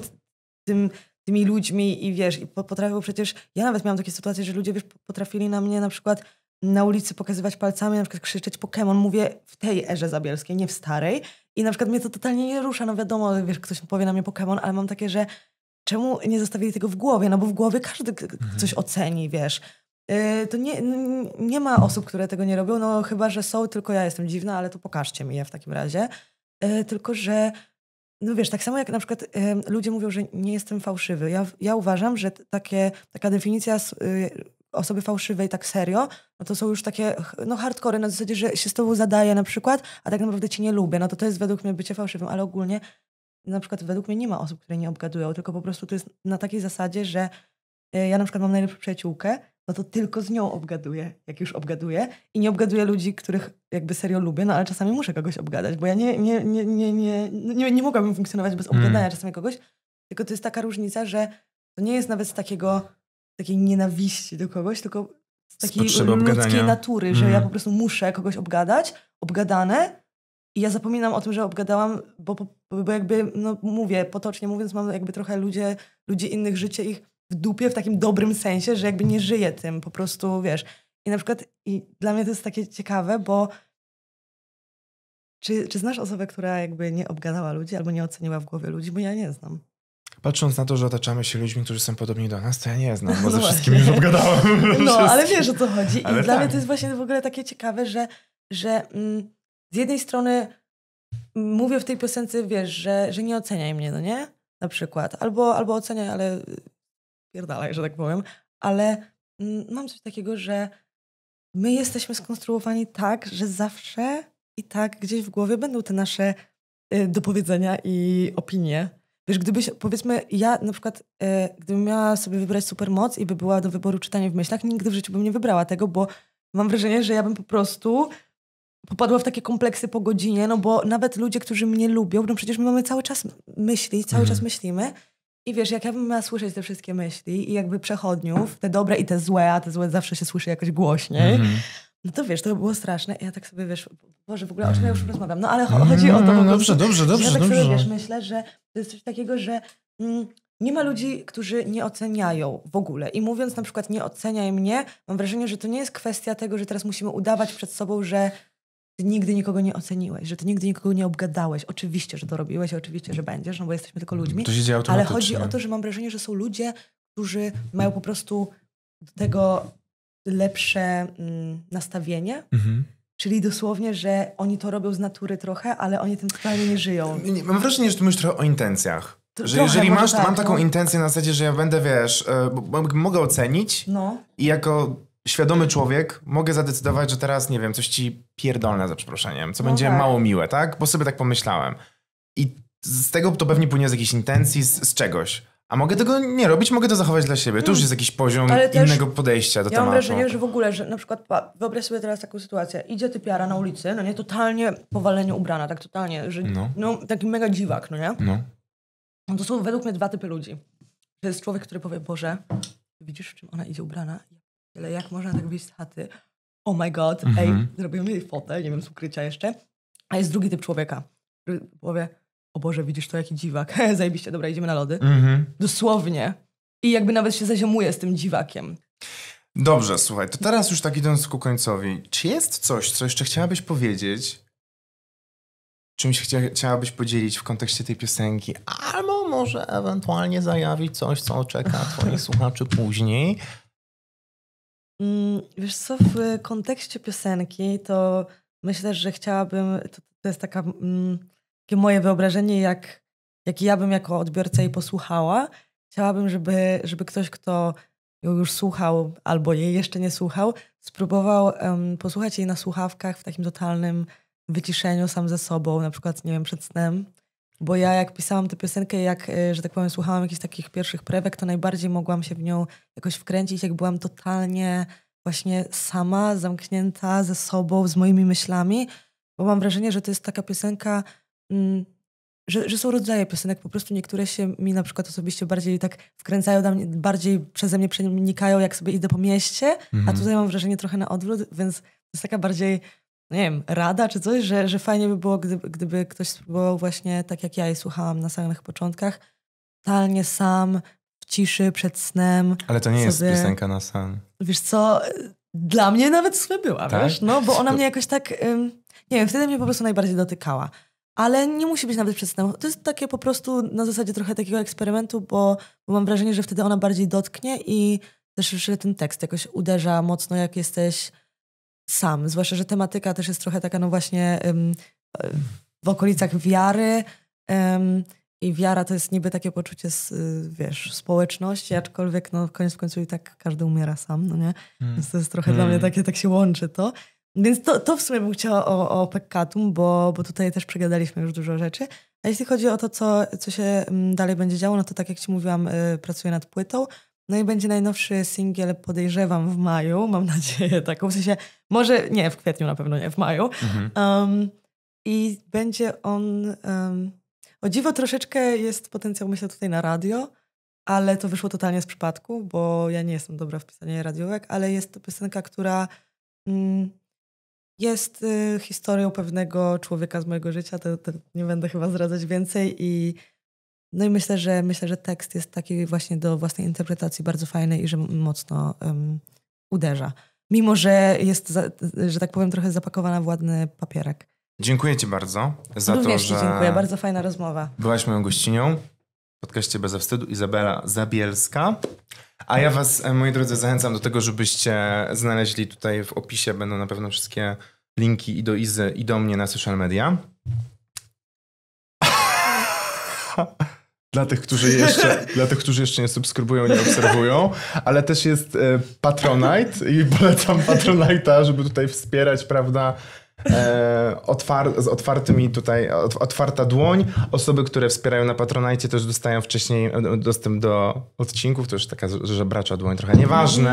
tym, tymi ludźmi i wiesz, i potrafią przecież, ja nawet miałam takie sytuacje, że ludzie wiesz, potrafili na mnie na przykład na ulicy pokazywać palcami, na przykład krzyczeć Pokémon, mówię w tej erze zabielskiej, nie w starej i na przykład mnie to totalnie nie rusza, no wiadomo, wiesz, ktoś powie na mnie Pokémon, ale mam takie, że czemu nie zostawili tego w głowie, no bo w głowie każdy mhm. coś oceni, wiesz, E, to nie, nie ma osób, które tego nie robią, no chyba, że są, tylko ja jestem dziwna, ale to pokażcie mi je w takim razie. E, tylko, że no wiesz, tak samo jak na przykład ludzie mówią, że nie jestem fałszywy. Ja, ja uważam, że takie, taka definicja y, osoby fałszywej tak serio, no to są już takie no hardcore na zasadzie, że się z tobą zadaję na przykład, a tak naprawdę cię nie lubię. No to to jest według mnie bycie fałszywym, ale ogólnie na przykład według mnie nie ma osób, które nie obgadują, tylko po prostu to jest na takiej zasadzie, że e, ja na przykład mam najlepszą przyjaciółkę no to tylko z nią obgaduję, jak już obgaduję. I nie obgaduję ludzi, których jakby serio lubię, no ale czasami muszę kogoś obgadać, bo ja nie, nie, nie, nie, nie, nie, nie mogłabym funkcjonować bez mm. obgadania mm. czasami kogoś. Tylko to jest taka różnica, że to nie jest nawet z takiego, takiej nienawiści do kogoś, tylko z takiej z ludzkiej obgadania. natury, że mm. ja po prostu muszę kogoś obgadać, obgadane i ja zapominam o tym, że obgadałam, bo, bo jakby, no mówię, potocznie mówiąc, mam jakby trochę ludzie, ludzi innych, życie ich w dupie w takim dobrym sensie, że jakby nie żyję tym, po prostu wiesz. I na przykład i dla mnie to jest takie ciekawe, bo czy, czy znasz osobę, która jakby nie obgadała ludzi albo nie oceniła w głowie ludzi? Bo ja nie znam. Patrząc na to, że otaczamy się ludźmi, którzy są podobni do nas, to ja nie znam, [LAUGHS] bo no ze właśnie. wszystkimi już obgadałam. [LAUGHS] [LAUGHS] No, ale wiesz o co chodzi. I ale dla tak. mnie to jest właśnie w ogóle takie ciekawe, że, że mm, z jednej strony mówię w tej piosence, wiesz, że, że nie oceniaj mnie, no nie? Na przykład. Albo, albo oceniaj, ale pierdalaj, że tak powiem, ale mm, mam coś takiego, że my jesteśmy skonstruowani tak, że zawsze i tak gdzieś w głowie będą te nasze y, dopowiedzenia i opinie. Wiesz, gdybyś, powiedzmy, ja na przykład, e, gdybym miała sobie wybrać supermoc i by była do wyboru czytanie w myślach, nigdy w życiu bym nie wybrała tego, bo mam wrażenie, że ja bym po prostu popadła w takie kompleksy po godzinie, no bo nawet ludzie, którzy mnie lubią, no przecież my mamy cały czas myśli, cały mhm. czas myślimy, i wiesz, jak ja bym miała słyszeć te wszystkie myśli i jakby przechodniów, te dobre i te złe, a te złe zawsze się słyszy jakoś głośniej, mm -hmm. No to wiesz, to było straszne. Ja tak sobie wiesz, Boże, w ogóle o czym ja już mhm. rozmawiam. No ale chodzi o to. Mhm, no, dobrze, dobrze, dobrze. Ja tak dobrze. sobie wiesz, myślę, że to jest coś takiego, że mm, nie ma ludzi, którzy nie oceniają w ogóle. I mówiąc na przykład nie oceniaj mnie, mam wrażenie, że to nie jest kwestia tego, że teraz musimy udawać przed sobą, że ty nigdy nikogo nie oceniłeś, że ty nigdy nikogo nie obgadałeś. Oczywiście, że to robiłeś, oczywiście, że będziesz, no bo jesteśmy tylko ludźmi. To się dzieje Ale chodzi o to, że mam wrażenie, że są ludzie, którzy mają po prostu do tego lepsze mm, nastawienie. Mhm. Czyli dosłownie, że oni to robią z natury trochę, ale oni tym totalnie nie żyją. Mam wrażenie, że ty mówisz trochę o intencjach. Że Trochę, jeżeli masz, tak, mam taką no. intencję na zasadzie, że ja będę, wiesz, e, mogę ocenić no. i jako świadomy człowiek, mogę zadecydować, że teraz, nie wiem, coś ci pierdolne za przeproszeniem, co no będzie tak. mało miłe, tak? Bo sobie tak pomyślałem. I z tego to pewnie płynie z jakiejś intencji, z, z czegoś. A mogę tego nie robić, mogę to zachować dla siebie. Hmm. Tu już mm. jest jakiś poziom innego podejścia do ja tematu. Ja mam wrażenie, że w ogóle, że na przykład wyobraź sobie teraz taką sytuację. Idzie typiara na ulicy, no nie, totalnie powalenie ubrana, tak totalnie, że no, no taki mega dziwak, no nie? No. no. To są według mnie dwa typy ludzi. To jest człowiek, który powie, Boże, widzisz, w czym ona idzie ubrana? Ale jak można tak wyjść z chaty? Oh my god, mhm. ej, zrobimy jej fotę, nie wiem, z ukrycia jeszcze. A jest drugi typ człowieka, który powie, o Boże, widzisz to, jaki dziwak, [LAUGHS] zajebiście, dobra, idziemy na lody. Mhm. Dosłownie. I jakby nawet się zaziomuje z tym dziwakiem. Dobrze, słuchaj, to teraz już tak idąc ku końcowi, czy jest coś, co jeszcze chciałabyś powiedzieć, czymś chcia chciałabyś podzielić w kontekście tej piosenki, albo może ewentualnie zajawić coś, co czeka twoich słuchaczy później, Mm, wiesz co, w kontekście piosenki to myślę, że chciałabym, to, to jest taka, mm, takie moje wyobrażenie, jak, jak ja bym jako odbiorca jej posłuchała. Chciałabym, żeby, żeby ktoś, kto ją już słuchał albo jej jeszcze nie słuchał, spróbował um, posłuchać jej na słuchawkach w takim totalnym wyciszeniu sam ze sobą, na przykład, nie wiem, przed snem bo ja jak pisałam tę piosenkę, jak, e, że tak powiem, słuchałam jakichś takich pierwszych prewek, to najbardziej mogłam się w nią jakoś wkręcić, jak byłam totalnie właśnie sama, zamknięta ze sobą, z moimi myślami, bo mam wrażenie, że to jest taka piosenka, mm, że, że są rodzaje piosenek, po prostu niektóre się mi na przykład osobiście bardziej tak wkręcają, mnie, bardziej przeze mnie przenikają, jak sobie idę po mieście, a mhm. tutaj mam wrażenie trochę na odwrót, więc to jest taka bardziej nie wiem, rada czy coś, że, że fajnie by było, gdyby, gdyby ktoś spróbował właśnie tak jak ja i słuchałam na samych początkach, totalnie sam, w ciszy, przed snem. Ale to nie jest piosenka na sam. Wiesz co, dla mnie nawet słaby była, tak? wiesz, no bo ona mnie jakoś tak, nie wiem, wtedy mnie po prostu najbardziej dotykała. Ale nie musi być nawet przed snem. To jest takie po prostu na zasadzie trochę takiego eksperymentu, bo, bo mam wrażenie, że wtedy ona bardziej dotknie i też że ten tekst jakoś uderza mocno, jak jesteś sam. Zwłaszcza, że tematyka też jest trochę taka, no właśnie w okolicach wiary. I wiara to jest niby takie poczucie, z, wiesz, społeczności, aczkolwiek no, koniec w końcu i tak każdy umiera sam, no nie? Hmm. Więc to jest trochę dla mnie hmm. takie, tak się łączy to. Więc to, to w sumie bym chciała o, o peccatum, bo, bo tutaj też przegadaliśmy już dużo rzeczy. A jeśli chodzi o to, co, co się mm, dalej będzie działo, no to tak jak ci mówiłam, y, pracuję nad płytą. No i będzie najnowszy singiel, podejrzewam, w maju, mam [LAUGHS] nadzieję taką, w sensie, może nie, w kwietniu na pewno nie, w maju. Mhm. Um, I będzie on, um, o dziwo troszeczkę jest potencjał, myślę, tutaj na radio, ale to wyszło totalnie z przypadku, bo ja nie jestem dobra w pisaniu radiówek, ale jest to piosenka, która mm, jest y, historią pewnego człowieka z mojego życia, to, to nie będę chyba zdradzać więcej i no i myślę, że myślę, że tekst jest taki właśnie do własnej interpretacji bardzo fajny i że mocno um, uderza. Mimo, że jest, za, że tak powiem, trochę zapakowana w ładny papierek. Dziękuję Ci bardzo za Również to, że... dziękuję, bardzo fajna rozmowa. Byłaś moją gościnią w podcaście Bez Wstydu, Izabela Zabielska. A ja Was, e, moi drodzy, zachęcam do tego, żebyście znaleźli tutaj w opisie, będą na pewno wszystkie linki i do Izy, i do mnie na social media. [LAUGHS] dla tych, którzy jeszcze, [LAUGHS] dla tych, którzy jeszcze nie subskrybują, nie obserwują, ale też jest e, Patronite i polecam Patronite'a, żeby tutaj wspierać, prawda, e, otwar z otwartymi tutaj, otwarta dłoń. Osoby, które wspierają na Patronite też dostają wcześniej e, dostęp do odcinków, to już taka żebracza dłoń, trochę nieważne.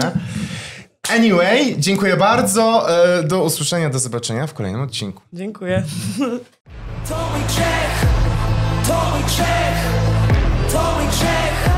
Anyway, dziękuję bardzo, e, do usłyszenia, do zobaczenia w kolejnym odcinku. Dziękuję. To mój Czech, to mój Czech. to mój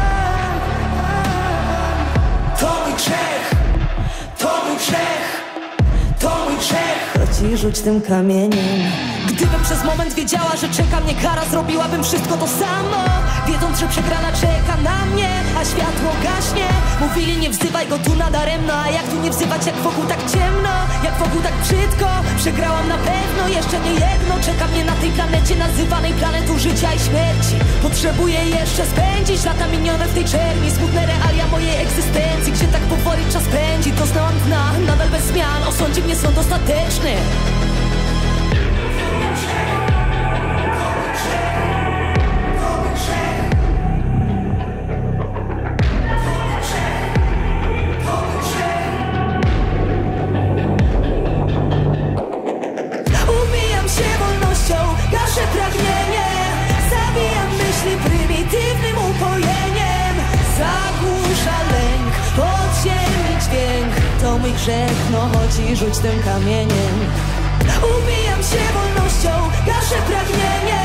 ci rzuć tym kamieniem Gdybym przez moment wiedziała, że czeka mnie kara Zrobiłabym wszystko to samo Wiedząc, że przegrana czeka na mnie A światło gaśnie Mówili nie wzywaj go tu nadaremno A jak tu nie wzywać, jak wokół tak ciemno Jak wokół tak brzydko Przegrałam na pewno, jeszcze nie jedno Czeka mnie na tej planecie nazywanej planetą życia i śmierci Potrzebuję jeszcze spędzić lata minione w tej czerni Smutne realia mojej egzystencji Gdzie tak powoli czas pędzi Doznałam dna, nadal bez zmian Osądzi mnie sąd ostateczny Yeah. grzech, no chodź i rzuć tym kamieniem Ubijam się wolnością, gaszę pragnienie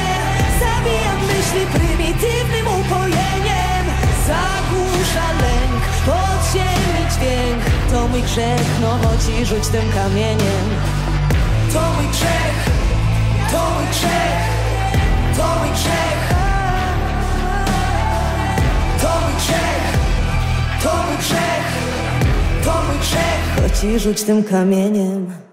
Zabijam myśli prymitywnym upojeniem Zagłusza lęk, podziemny dźwięk To mój grzech, no chodź i rzuć tym kamieniem To mój grzech, to mój grzech, to mój grzech To mój grzech, to mój grzech to grzech Choć i rzuć tym kamieniem